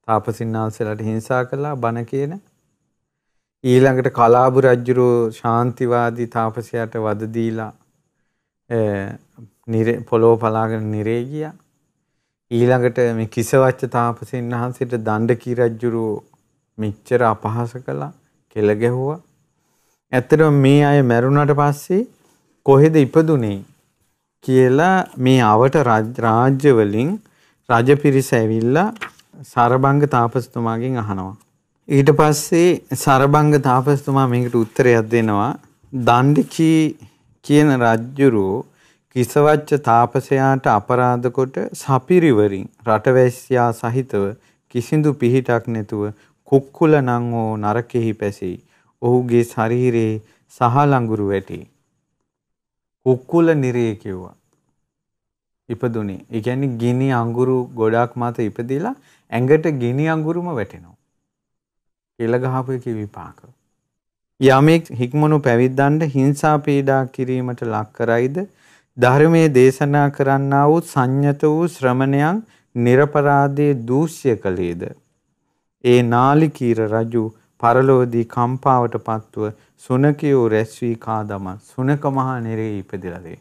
තාපසින් වහන්සේලාට හිංසා කළා බන කියන ඊළඟට කලාබු රජුරෝ ශාන්තිවාදී තාපසයාට වද දීලා පොලෝ පලාගෙන නිරේ ගියා. ඊළඟට මේ කිසවච්ච තාපසයන් වහන්සේට දණ්ඩකී රජුරු මෙච්චර අපහාස කළා, කෙල ගැහුවා. ඇත්තටම මේ අය මැරුණාට පස්සේ කොහෙද ඉපදුනේ කියලා මේ අවට රාජ්‍ය වලින් රජපිරිස ඇවිල්ලා සරබංග තාපසතුමාගෙන් අහනවා. ඊට පස්සේ සරබංග තාපසතුමා මේකට උත්තරයක් දෙනවා. දණ්ඩකී කියන රජ්ජුරුව කිසවච්ච තාපසයාට අපරාධ කොට සපිරිවරින් රටවැසියා සහිතව කිසිදු පිහිටක් නැතුව කුක්කුල නම් ඕ නරකෙහි පැසෙයි. ඔහුගේ ශරීරයේ සහ ලඟුරු වැටි. කුක්කුල නිරේ කිව්වා. ඉපදුනේ. ඒ කියන්නේ ගිනි අඟුරු ගොඩක් මත ඉපදිලා ඇඟට ගිනි අඟුරුම වැටෙනවා. කෙල ගහපු එක විපාක. යමෙක් හික්මනු පැවිද්දන්ට හිංසා පීඩා කිරීමට ලක් කරයිද ධර්මයේ දේශනා කරන්නා වූ සංයත වූ ශ්‍රමණයන් නිර්පරාදේ දූෂ්‍ය කළේද ඒ නාලිකීර රජු පරලෝදී කම්පාවට පත්ව සුනකයෝ රැස්වී කාදම සුනක මහා නිරේ ඉපදිලදේ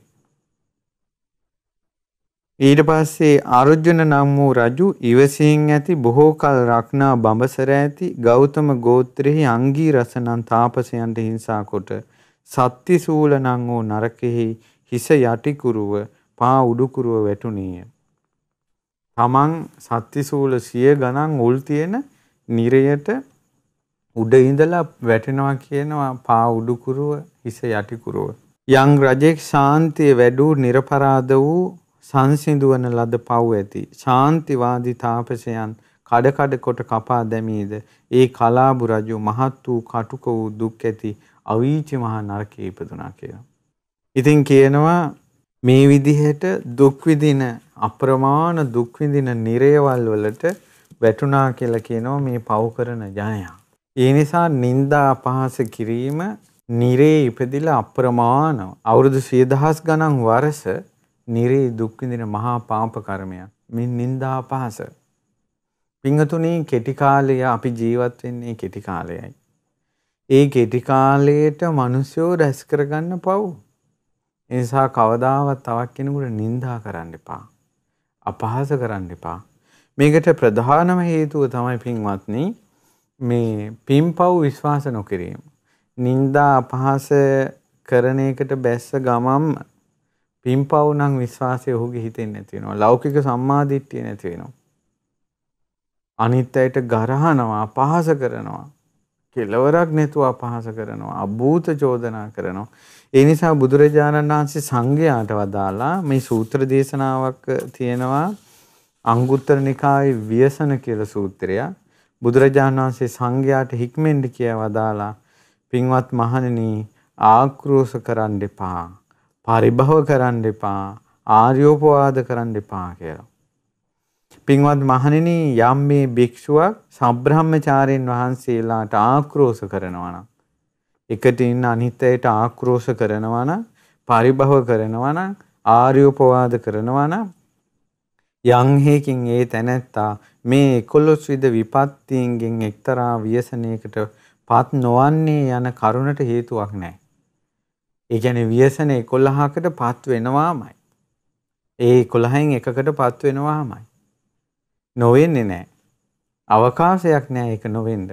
ඊට පස්සේ අර්ජුන නම් වූ රජු ඉවසීන් ඇති බොහෝ කල රක්නා බඹසර ඇති ගෞතම ගෝත්‍රෙහි අංගී රසනන් තාපසයන්ට හිංසා කොට සත්ති සූල නම් වූ නරකෙහි හිස යටිකුරුව පා උඩුකුරුව වැටුණීය. තමන් සත්තිසූල සිය ගණන් උල් තියෙන නිරයට උඩ ඉඳලා වැටෙනවා කියනවා පා උඩුකුරුව හිස යටිකුරුව. යං රජෙක් ශාන්තිය වැඩූ නිර්පරාද වූ සංසිඳුවන ලද පව් ඇති ශාන්තිවාදී තාපසයන් කඩ කඩ කොට කපා දැමීද ඒ කලාබු රජු මහත් වූ කටුක වූ දුක් ඇති අවීචි මහා නරකයේ ඉපදුනා කියලා. ඉතින් කියනවා මේ විදිහට දුක් විඳින අප්‍රමාණ දුක් විඳින නිරේවල් වලට වැටුණා කියලා කියනවා මේ පව කරන ජනයා. ඒ නිසා නිନ୍ଦා අපහාස කිරීම නිරේ ඉපදිලා අප්‍රමාණව අවුරුදු 10000 ගණන් වරස නිරේ දුක් විඳින මහා පාප කර්මයක්. මේ නිന്ദා අපහාස. පින්වතුනි කෙටි කාලය අපි ජීවත් වෙන්නේ කෙටි කාලයයි. ඒ කෙටි කාලයට මිනිස්සු රැස් කරගන්න පව්. ඒ නිසා කවදාවත් තවක් කෙනෙකුට නිന്ദා කරන්න එපා. අපහාස කරන්න එපා. මේකට ප්‍රධානම හේතුව තමයි පින්වත්නි මේ පින්පව් විශ්වාස නොකිරීම. නිന്ദා අපහාස කරන එකට බැස්ස ගමම් පින්පව් නම් විශ්වාසය ඔහුගේ හිතෙන් නැති වෙනවා. ලෞකික සම්මාදිට්ඨිය නැති වෙනවා. අනිත් අයට ගරහනවා, පහස කරනවා. කෙලවරක් නැතුව අපහාස කරනවා. අභූත චෝදනා කරනවා. ඒ නිසා බුදුරජාණන් වහන්සේ සංඝයාට වදාලා මේ සූත්‍ර දේශනාවක් තියෙනවා අංගුත්තර නිකායේ ව්‍යසන කියලා සූත්‍රයක්. බුදුරජාණන් වහන්සේ සංඝයාට හික්මෙන්ඩ කියවදාලා පින්වත් මහණෙනි ආක්‍රෝෂ කරන්න එපා පරිභව කරන්න එපා, ආර්යෝපවාද කරන්න එපා කියලා. පින්වත් මහණෙනි යම් මේ භික්ෂුවක් සබ්‍රහ්මචාරීන් වහන්සේලාට ආක්‍රෝෂ කරනවා නම් එකට ඉන්න අනිත්යට ආක්‍රෝෂ කරනවා නම් පරිභව කරනවා නම් ආර්යෝපවාද කරනවා නම් යම් හේකින් ඒ තැනැත්තා මේ 11 විද විපත්තියෙන් එක්තරා ව්‍යසනයකට පත් නොවන්නේ යන කරුණට හේතුවක් නැහැ. ඒ කියන්නේ ව්‍යසන 11කට පත් වෙනවාමයි. ඒ 11න් එකකට පත් වෙනවාමයි. නොවෙන්නේ නැහැ. අවකාශයක් නැහැ ඒක නොවෙන්න.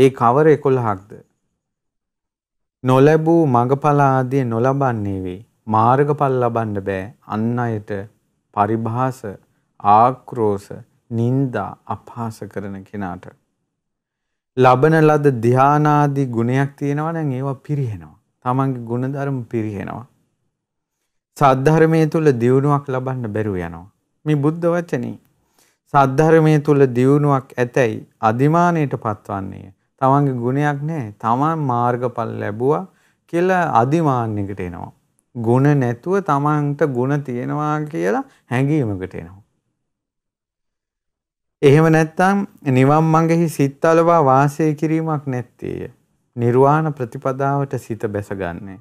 ඒ කවර 11ක්ද? නොලැබූ මඟඵල ආදී නොලබන්නේ වේ. මාර්ගඵල ලබන්න බෑ. අන් අයට පරිභාස, ආක්‍රෝෂ, නිନ୍ଦා, අපහාස කරන කෙනාට ලබන ලද ධානාදී ගුණයක් තියෙනවා නම් ඒවා පිරිහෙනවා. තමන්ගේ ගුණධර්ම පිරිහෙනවා. සද්ධර්මය තුළ දියුණුවක් ලබන්න බැරුව යනවා. මේ බුද්ධ වචනේ සද්ධර්මය තුළ දියුණුවක් ඇතැයි අධිමානයට පත්වන්නේ. තමන්ගේ ගුණයක් නැහැ. තමන් මාර්ගඵල ලැබුවා කියලා අධිමාන්‍යකට එනවා. ගුණ නැතුව තමන්ට ගුණ තියෙනවා කියලා හැඟීමකට එනවා. එහෙම නැත්නම් නිවන් මඟෙහි සිත් අලවා වාසය කිරීමක් නැත්තේය. නිර්වාණ ප්‍රතිපදාවට සිත බැසගන්නේ.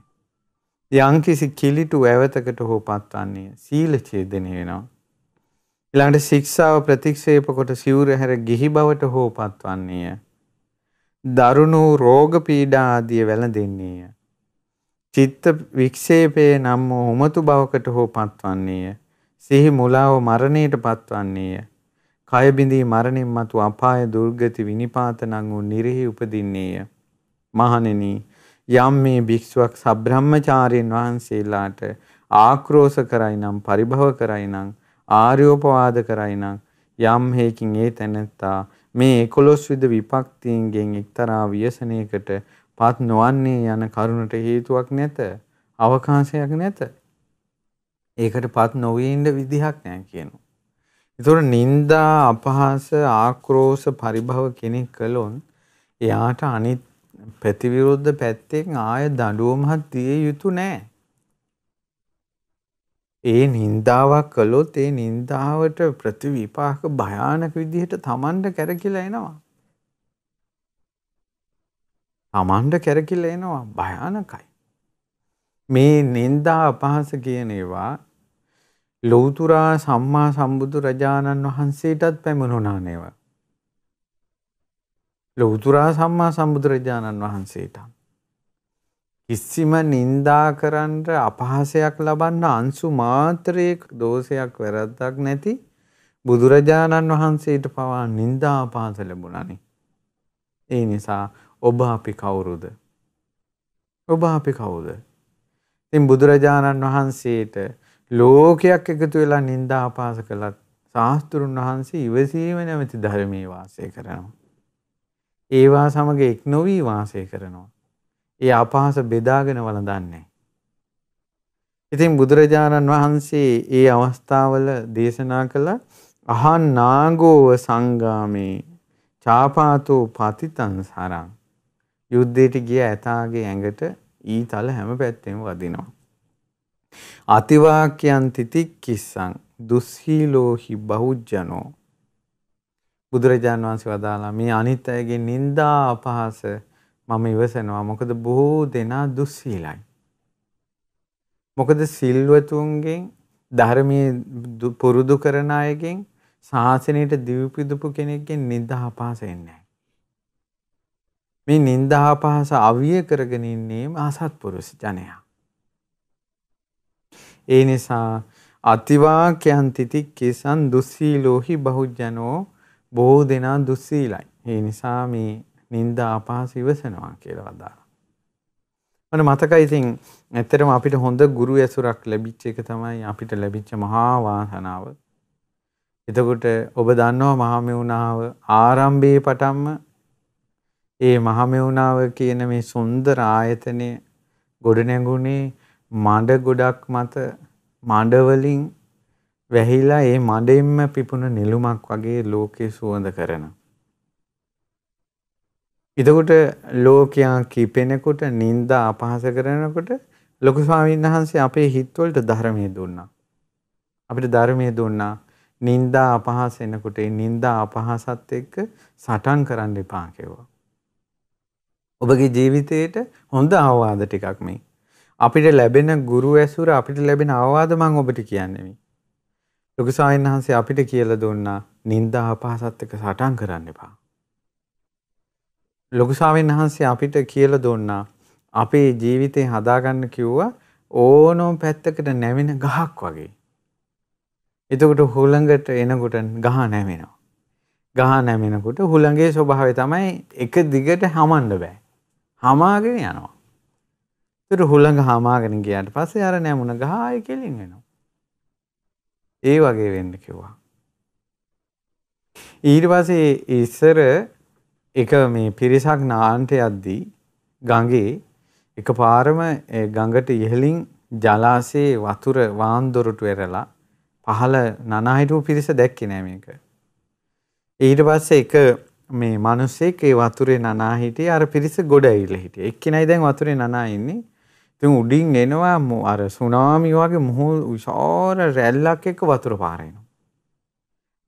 යම්කිසි කිලිටු වැවතකට හෝ පත්වන්නේ සීල ඡේදනය වෙනවා. ඊළඟට ශික්ෂාව ප්‍රතික්ෂේප කොට සිවුර හැර ගිහි බවට හෝ පත්වන්නේය. දරුණු රෝග පීඩා ආදිය වැළඳෙන්නේය. චිත්ත වික්ෂේපයේ නම් උමතු බවකට හෝ පත්වන්නේය. සිහි මුලාව මරණයට පත්වන්නේය. කය බිඳී මරණින් මතු අපාය දුර්ගති විනිපාත නම් වූ නිරෙහි උපදින්නේය. මහණෙනි යම් මේ භික්ෂුවක් සබ්‍රහ්මචාරීන් වහන්සේලාට ආක්‍රෝෂ කරයි නම් පරිභව කරයි නම් ආර්යෝපවාද කරයි නම් යම් හේකින් ඒ තැනැත්තා මේ 11 විද විපක්තියන්ගෙන් එක්තරා ව්‍යසනයකට පත් නොවන්නේ යන කරුණට හේතුවක් නැත අවකාශයක් නැත ඒකට පත් නොවී ඉන්න විදිහක් නැහැ කියනවා ඒතොර නින්දා අපහාස ආක්‍රෝෂ පරිභව කෙනෙක් කළොත් එයාට අනිත් ප්‍රතිවිරුද්ධ පැත්තෙන් ආය දඬුවමක් දිය යුතු නෑ. ඒ නින්දාවක් කළොත් ඒ නින්දාවට ප්‍රතිවිපාක භයානක විදිහට තමන්ට කැරකිලා එනවා. තමන්ට කැරකිලා එනවා භයානකයි. මේ නින්දා අපහාස කියන ඒවා ලෞතුරා සම්මා සම්බුදු රජාණන් වහන්සේටත් පැමුණුණා නේවා. ලෞතුරා සම්මා සම්බුදුරජාණන් වහන්සේට කිසිම නින්දා කරන්න අපහාසයක් ලබන්න අංශු මාත්‍රයක දෝෂයක් වැරද්දක් නැති බුදුරජාණන් වහන්සේට පවා නින්දා අපහාස ලැබුණානේ. ඒ නිසා ඔබ අපි කවුරුද? ඔබ අපි කවුද? ඉතින් බුදුරජාණන් වහන්සේට ලෝකයක් එකතු වෙලා නින්දා අපහාස කළත් ශාස්ත්‍රුන් වහන්සේ ඉවසීම නැමැති ධර්මයේ වාසය කරනවා. ඒවා සමග එක් නොවී වාසය කරනවා. ඒ අපහාස බෙදාගෙන වළඳන්නේ. ඉතින් බුදුරජාණන් වහන්සේ ඒ අවස්ථාවල දේශනා කළ අහන් නාගෝව සංගාමේ චාපාතෝ පතිතං සරං යුද්ධයට ගිය ඇතාගේ ඇඟට ඊතල හැම පැත්තෙම වදිනවා. අතිවාක්‍යයන් තිතික්කිස්සං දුස්සීලෝහි බහුජ්ජනෝ බුදුරජාන් වහන්සේ වදාලා මේ අනිත් අයගේ නිନ୍ଦා අපහාස මම ඉවසනවා. මොකද බොහෝ දෙනා දුස්සීලයි. මොකද සිල්වතුන්ගෙන් ධර්මයේ පුරුදු කරන අයගෙන් ශාසනයට දිවිපිදුපු කෙනෙක්ගෙන් නිନ୍ଦා අපහාස එන්නේ මේ නිନ୍ଦා අපහාස අවිය කරගෙන ඉන්නේ අසත්පුරුෂ ජනයා. ඒ නිසා අතිවාක්‍යන්තිති කිසන් දුස්සීලෝහි බහුජනෝ බොහෝ දෙනා දුස්සීලයි. ඒ නිසා මේ නින්දා අපහාස ඉවසනවා කියලා වදාරා. මම මතකයි ඉතින් ඇත්තටම අපිට හොඳ ගුරු ඇසුරක් ලැබිච්ච එක තමයි අපිට ලැබිච්ච මහා වාසනාව. එතකොට ඔබ දන්නවා මහමෙවුනාව ආරම්භයේ පටන්ම ඒ මහමෙවුනාව කියන මේ සුන්දර ආයතනය ගොඩනැගුණේ මඩ ගොඩක් මත මඩ වලින් වැහිලා ඒ මඩෙන්ම පිපුණ නිලුමක් වගේ ලෝකේ සුවඳ කරන. එතකොට ලෝකයා කිපෙනකොට නිନ୍ଦා අපහාස කරනකොට ලොකු ස්වාමීන් වහන්සේ අපේ හිත්වලට ධර්මයේ දුන්නා. අපිට ධර්මයේ දුන්නා. නින්දා අපහාස එනකොට ඒ නින්දා අපහාසත් එක්ක සටන් කරන්න එපා කියලා. ඔබගේ ජීවිතේට හොඳ අවවාද ටිකක් මේ. අපිට ලැබෙන ගුරු ඇසුර අපිට ලැබෙන අවවාද මම ඔබට කියන්නේ මේ. ලොකු සායන් වහන්සේ අපිට කියලා දුන්නා නිന്ദා අපහාසත් එක්ක සටන් කරන්න එපා. ලොකු සායන් වහන්සේ අපිට කියලා දුන්නා අපේ ජීවිතේ හදාගන්න කිව්වා ඕනෝම් පැත්තකට නැවෙන ගහක් වගේ. එතකොට හුළඟට එනකොට ගහ නැමෙනවා. ගහ නැමෙනකොට හුළඟේ ස්වභාවය තමයි එක දිගට හමන්න බෑ. හමාගෙන යනවා. ඒතර හුළඟ හමාගෙන ගියාට පස්සේ අර නැමුණ ගහ ආයෙ කෙලින් වෙනවා. ඒ වගේ වෙන්න කිව්වා. ඊට පස්සේ ඉස්සර එක මේ පිරිසක් නාන්ට යද්දී ගඟේ එකපාරම ගඟට ඉහළින් ජලාශයේ වතුර වාන් දොරටු ඇරලා පහළ නනා හිටපු පිරිස දැක්කේ නෑ මේක. ඊට පස්සේ එක මේ මිනිස්සෙක් ඒ වතුරේ නනා හිටියේ අර පිරිස ගොඩ ඇවිල්ලා හිටියේ. එක්කෙනයි දැන් වතුරේ නනා ඉන්නේ. ඉතින් උඩින් එනවා අර සුනාමි වගේ මුහු විශාල රැල්ලක් එක්ක වතුර පාර එනවා.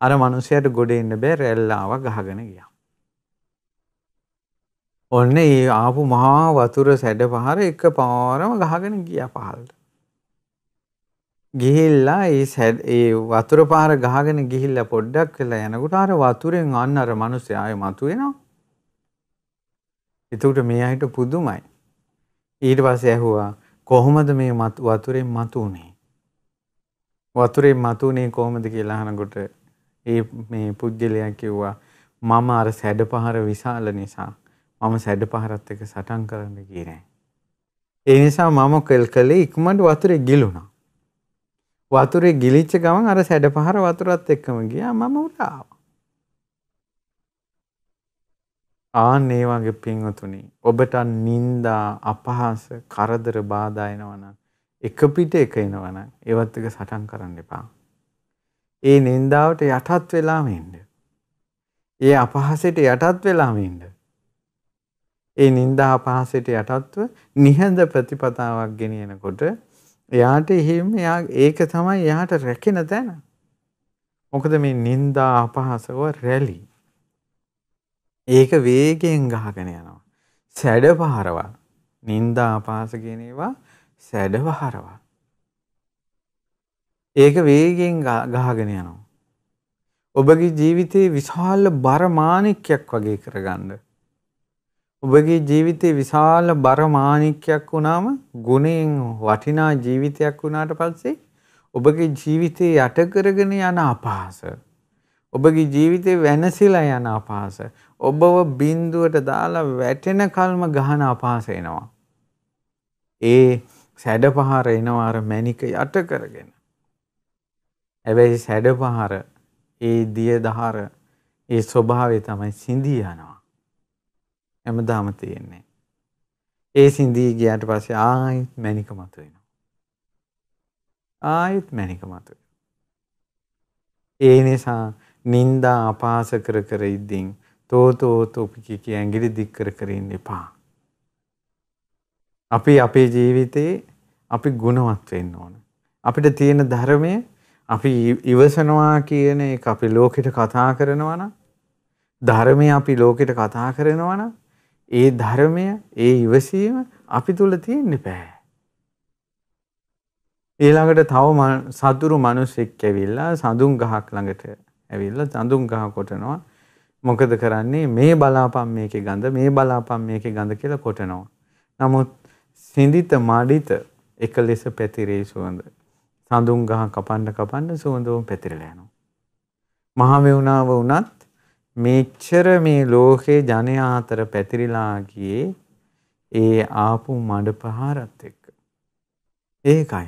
අර මිනිහයාට ගොඩ එන්න බෑ රැල්ලාව ගහගෙන ගියා. ඔන්න ඒ ආපු මහා වතුර සැඩ පහර එක පාරම ගහගෙන ගියා පහළට. ගිහිල්ලා ඒ සැඩ ඒ වතුර පාර ගහගෙන ගිහිල්ලා පොඩ්ඩක් වෙලා යනකොට අර වතුරෙන් අන්න අර මිනිස්සයා ආයේ මතුවෙනවා. ඒකට මේ අයිට පුදුමයි. ඊට පස්සේ ඇහුවා කොහොමද මේ වතුරෙන් මතු උනේ? වතුරේ මතුනේ කොහොමද කියලා අහනකොට ඒ මේ පුජ්‍යලයා කිව්වා මම අර සැඩ පහර විශාල නිසා මම සැඩ පහරත් එක්ක සටන් කරන්න ගියේ නෑ. ඒ නිසා මම කල් කලේ ඉක්මනට වතුරේ ගිලුණා. වතුරේ ගිලිච්ච ගමන් අර සැඩ පහර වතුරත් එක්කම ගියා මම උඩ ආවා. ආන් ඒ වගේ පින්වතුනි ඔබට නිന്ദා අපහාස කරදර බාධා එනවනම් එක පිට එක එනවනම් ඒවත් එක සටන් කරන්න එපා. ඒ නිന്ദාවට යටත් වෙලාම ඉන්න. ඒ අපහාසයට යටත් වෙලාම ඉන්න. ඒ නිന്ദා අපහාසයට යටත්ව නිහඬ ප්‍රතිපදාවක් ගෙනියනකොට එයාට එහෙම ඒක තමයි එයාට රැකෙන තැන. මොකද මේ නිന്ദා අපහාසව රැලී ඒක වේගෙන් ගහගෙන යනවා. සැඩවහරවල්. නින්දා ආපාස කියන ඒවා සැඩවහරවල්. ඒක වේගෙන් ගහගෙන යනවා. ඔබගේ ජීවිතේ විශාල බරමාණික්යක් වගේ කරගන්න. ඔබගේ ජීවිතේ විශාල බරමාණික්යක් වුණාම ගුණයෙන් වටිනා ජීවිතයක් වුණාට පස්සේ ඔබගේ ජීවිතේ යට කරගෙන යන අපහාස ඔබගේ ජීවිතේ වෙනසිලා යන අපහාස ඔබව බින්දුවට දාලා වැටෙන කල්ම ගහන අපහාස එනවා. ඒ සැඩපහර එනවා අර මැණික යට කරගෙන. හැබැයි සැඩපහර ඒ දියදහර ඒ ස්වභාවය තමයි සිඳී යනවා. හැමදාම තියෙන්නේ. ඒ සිඳී ගියාට පස්සේ ආයෙත් මැණික මතුවෙනවා. ආයෙත් මැණික මතුවෙනවා. ඒ නිසා නින්දා අපහාස කර කර ඉඳින් තෝතෝතෝපිකි කිය ඇඟිලි දික් කර කර ඉන්න එපා. අපි අපේ ජීවිතේ අපි ගුණවත් වෙන්න ඕන. අපිට තියෙන ධර්මය අපි ඉවසනවා කියන එක අපි ලෝකෙට කතා කරනවා නම් ධර්මය අපි ලෝකෙට කතා කරනවා නම් ඒ ධර්මය ඒ ඉවසීම අපි තුල තියෙන්න බෑ. ඊළඟට තව සතුරු මිනිසෙක් ඇවිල්ලා සඳුන් ගහක් ළඟට ඇවිල්ලා සඳුන් ගහ කොටනවා මොකද කරන්නේ මේ බලාපන් මේකේ ගඳ මේ බලාපන් මේකේ ගඳ කියලා කොටනවා. නමුත් සිඳිත මාඩිත එක ලෙස පැතිරේ සුවඳ. සඳුන් ගහ කපන්න කපන්න සුවඳෝම පැතිරලා යනවා. මහ වුණාව වුණත් මෙච්චර මේ ලෝකේ ජනයා අතර පැතිරිලා ගියේ ඒ ආපු මඩ පහරත් එක්ක. ඒකයි.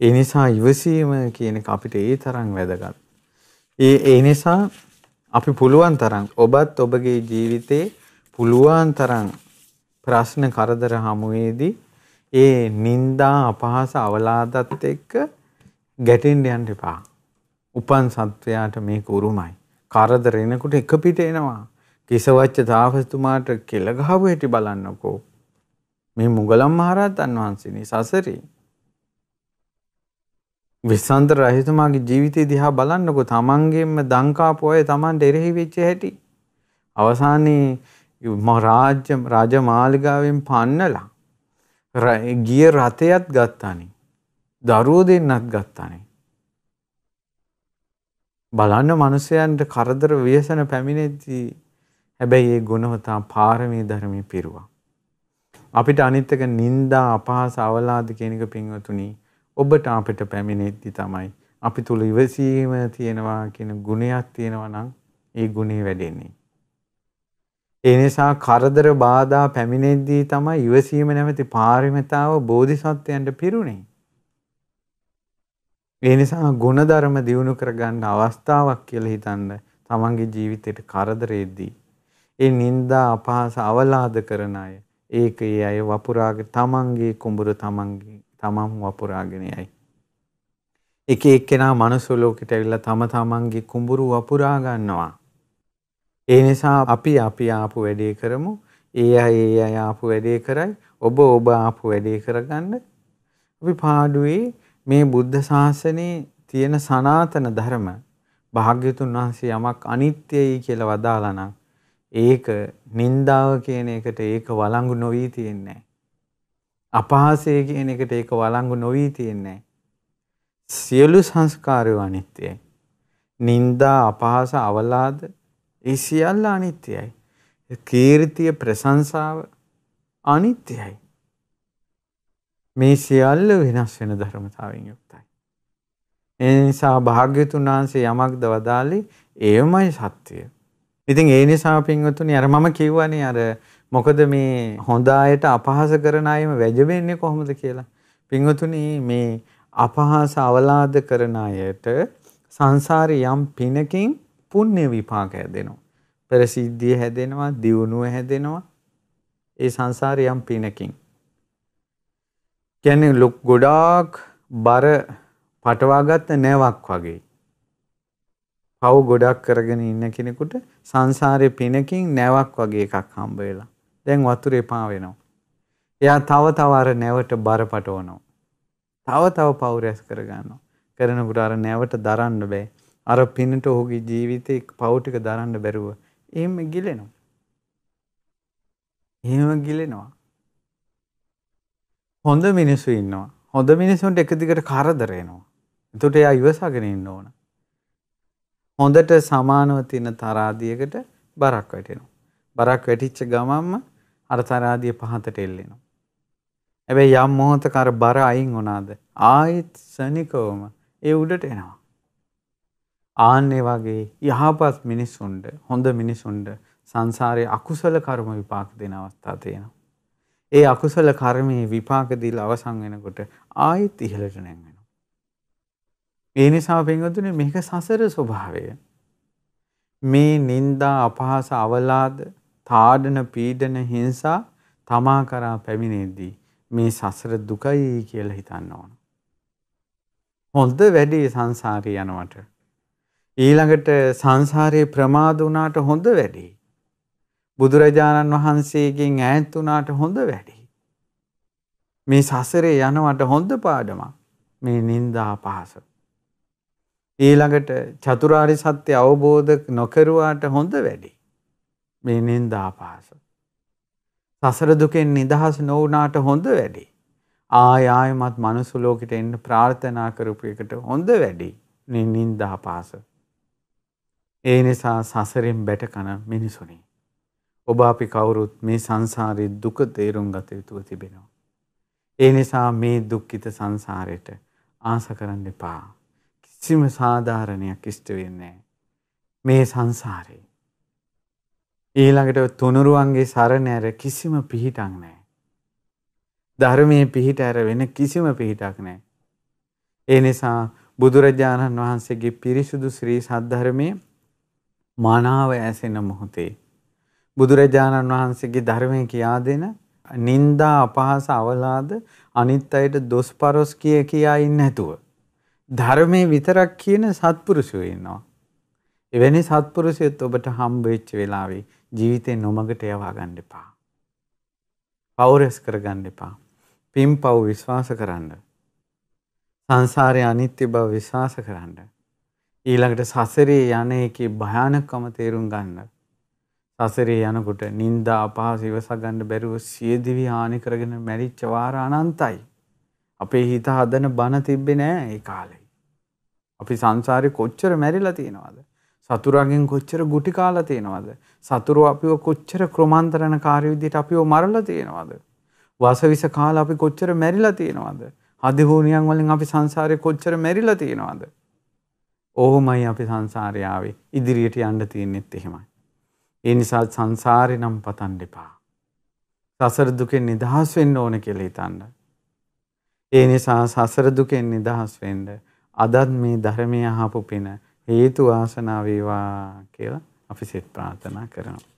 ඒ නිසා ඉවසීම කියන එක අපිට ඒ තරම් වැදගත්. ඒ ඒ නිසා අපි පුළුවන් තරම් ඔබත් ඔබගේ ජීවිතේ පුළුවන් තරම් ප්‍රශ්න කරදර හමුවේදී ඒ නිന്ദා අපහාස අවලාදත් එක්ක ගැටෙන්න යන්න එපා. උපන් සත්වයාට මේක උරුමයි. කරදර එනකොට එක පිට එනවා. කිසවච්ච තාපසතුමාට කෙල ගහපු හැටි බලන්නකෝ. මේ මුගලන් මහරහතන් වහන්සේනි සසරේ විසන්ත රහිතමාගේ ජීවිතය දිහා බලන්නකො තමන්ගේම දංකාපු අය තමන්ට එරෙහි වෙච්ච හැටි. අවසානයේ රාජ්‍ය රාජමාලිගාවෙන් පන්නලා ගිය රථයත් ගත්තානේ. දරුවෝ දෙන්නත් ගත්තානේ. බලන්න මිනිසයන්ට කරදර ව්‍යසන පැමිණෙද්දී හැබැයි ඒ ගුණවතා පාරමී ධර්මයේ පිරුවා. අපිට අනිත් එක නිന്ദා අපහාස අවලාද කියන එක පින්වතුනි ඔබට අපිට පැමිණෙද්දි තමයි අපි තුල ඉවසීම තියෙනවා කියන ගුණයක් තියෙනවා නම් ඒ ගුණේ වැඩෙන්නේ. ඒ නිසා කරදර බාධා පැමිණෙද්දී තමයි ඉවසීම නැමැති පාරමිතාව බෝධිසත්වයන්ට පිරුණේ. ඒ නිසා ගුණධර්ම දියුණු කරගන්න අවස්ථාවක් කියලා හිතන්න තමන්ගේ ජීවිතයට කරදරෙද්දී ඒ නිନ୍ଦා අපහාස අවලාද කරන අය ඒක ඒ අය වපුරාගේ තමන්ගේ කුඹුර තමන්ගේ තමම් වපුරාගෙන යයි. එක එක්කෙනා මනුස්ස ලෝකෙට ඇවිල්ලා තම තමන්ගේ කුඹුරු වපුරා ගන්නවා. ඒ නිසා අපි අපි ආපු වැඩේ කරමු. ඒ අය ඒ අය ආපු වැඩේ කරයි. ඔබ ඔබ ආපු වැඩේ කරගන්න. අපි පාඩුවේ මේ බුද්ධ ශාසනයේ තියෙන සනාතන ධර්ම භාග්‍යතුන් වහන්සේ යමක් අනිත්‍යයි කියලා වදාලා නම් ඒක නින්දාව කියන එකට ඒක වළංගු නොවී තියන්නේ නැහැ. අපහාසය කියන එකට ඒක වළංගු නොවී තියන්නේ. සියලු සංස්කාරය අනිත්‍යයි. නින්දා අපහාස අවලාද ඒ සියල්ල අනිත්‍යයි. කීර්තිය ප්‍රශංසාව අනිත්‍යයි. මේ සියල්ල වෙනස් වෙන ධර්මතාවයෙන් යුක්තයි. ඒ නිසා භාග්‍යතුන් වහන්සේ යමක්ද වදාළේ එයමයි සත්‍යය. ඉතින් ඒ නිසා පින්වතුනි අර මම කියවනේ අර මොකද මේ හොඳ අයට අපහාස කරන අයම වැජ වෙන්නේ කොහොමද කියලා. පින්වතුනි මේ අපහාස අවලාද කරන අයට සංසාරේ යම් පිනකින් පුණ්‍ය විපාක හැදෙනවා. ප්‍රසිද්ධිය හැදෙනවා, දියුණුව හැදෙනවා. ඒ සංසාරේ යම් පිනකින්. කියන්නේ ලොක් ගොඩාක් බර පටවාගත්ත නැවක් වගේ. පව් ගොඩක් කරගෙන ඉන්න කෙනෙකුට සංසාරේ පිනකින් නැවක් වගේ එකක් හම්බ වෙලා. දැන් වතුරේ පාවෙනවා. එයා තව තව අර නැවට බරපටවනවා. තව තව පෞරස් කරගන්නවා. කරනකොට අර නැවට දරන්න බෑ. අර පිනට ඔහුගේ ජීවිතේ පවු ටික දරන්න බැරුව එහෙම ගිලෙනවා. එහෙම ගිලෙනවා. හොඳ මිනිස්සු ඉන්නවා. හොඳ මිනිසුන්ට එක දිගට කරදර එනවා. එතකොට එයා ඉවසගෙන ඉන්න ඕන. හොඳට සමානව තියෙන තරාදියකට බරක් වැටෙනවා. බරක් වැටිච්ච ගමන්ම අර තරාදිය පහතට එල්ලෙනවා. හැබැයි යම් මොහොතක අර බර අයින් වුණාද ආයෙත් සනිකවම ඒ උඩට එනවා. ආන්නේ වගේ යහපත් මිනිසුන්ට හොඳ මිනිසුන්ට සංසාරයේ අකුසල කර්ම විපාක දෙන අවස්ථා තියෙනවා. ඒ අකුසල කර්මයේ විපාක දීලා අවසන් වෙනකොට ආයෙත් ඉහළට නැංවෙනවා. ඒ නිසා පින්වතුනි මේක සසර ස්වභාවය. මේ නිന്ദා අපහාස අවලාද තාඩන පීඩන හිංසා තමා කරා පැමිණෙද්දී මේ සසර දුකයි කියලා හිතන්න ඕන. හොඳ වැඩේ සංසාරේ යනවට. ඊළඟට සංසාරේ ප්‍රමාද වුණාට හොඳ වැඩේ. බුදුරජාණන් වහන්සේගෙන් ඈත් වුණාට හොඳ වැඩේ. මේ සසරේ යනවට හොඳ පාඩමක්. මේ නින්දා පහස. ඊළඟට චතුරාරි සත්‍ය අවබෝධ නොකරුවාට හොඳ වැඩේ. මේ නින්දාපාස. සසර දුකෙන් නිදහස් නොවුනාට හොඳ වැඩි. ආය ආයමත් මනුස්ස ලෝකෙට එන්න ප්‍රාර්ථනා කරපු එකට හොඳ වැඩි. මේ නින්දාපාස. ඒ නිසා සසරෙන් බැට කන මිනිසුනි. ඔබ අපි කවුරුත් මේ සංසාරේ දුක තේරුම් ගත යුතුව තිබෙනවා. ඒ නිසා මේ දුක්ඛිත සංසාරයට ආස කරන්න එපා. කිසිම සාධාරණයක් ඉෂ්ට වෙන්නේ නැහැ. මේ සංසාරේ ඊළඟට තුනුරුවන්ගේ සරණ ඇර කිසිම පිහිටක් නැහැ. ධර්මයේ පිහිට ඇර වෙන කිසිම පිහිටක් නැහැ. ඒ නිසා බුදුරජාණන් වහන්සේගේ පිරිසුදු ශ්‍රී සද්ධර්මයේ මනාව ඇසෙන මොහොතේ බුදුරජාණන් වහන්සේගේ ධර්මය කියා දෙන නින්දා අපහාස අවලාද අනිත් අයට දොස් පරොස් කිය කියා ඉන්නේ නැතුව ධර්මයේ විතරක් කියන සත්පුරුෂයෝ ඉන්නවා. එවැනි සත්පුරුෂයෙක් ඔබට හම්බ වෙච්ච වෙලාවේ ජීවිතේ නොමගට යවා ගන්න එපා. පෞරස් කරගන්න එපා. පින් පව් විශ්වාස කරන්න. සංසාරය අනිත්‍ය බව විශ්වාස කරන්න. ඊළඟට සසරේ යන එකේ භයානකම තේරුම් ගන්න. සසරේ යනකොට නින්දා අපහාස ඉවසගන්න බැරුව සියදිවි හානි කරගෙන මැරිච්ච වාර අනන්තයි. අපේ හිත හදන බන තිබ්බේ නෑ ඒ කාලේ. අපි සංසාරේ කොච්චර මැරිලා තියෙනවද? සතුරගෙන් කොච්චර ගුටි කාලා තියෙනවද? සතුරු අපිව කොච්චර ක්‍රමාන්තරණකාරී විදිහට අපිව මරලා තියෙනවද? වසවිස කාලා අපි කොච්චර මැරිලා තියෙනවද? හදිහෝනියන් වලින් අපි සංසාරේ කොච්චර මැරිලා තියෙනවද? ඕහොමයි අපි සංසාරේ ආවේ. ඉදිරියට යන්න තියෙන්නෙත් එහෙමයි. ඒ නිසා සංසාරේ නම් පතන් දෙපා. සසර දුකෙන් නිදහස් වෙන්න ඕන කියලා හිතන්න. ඒ නිසා සසර දුකෙන් නිදහස් වෙන්න අදත් මේ ධර්මය අහපු පින හේතු ආසනාව වේවා කියලා අපි සෙත් ප්‍රාර්ථනා කරනවා.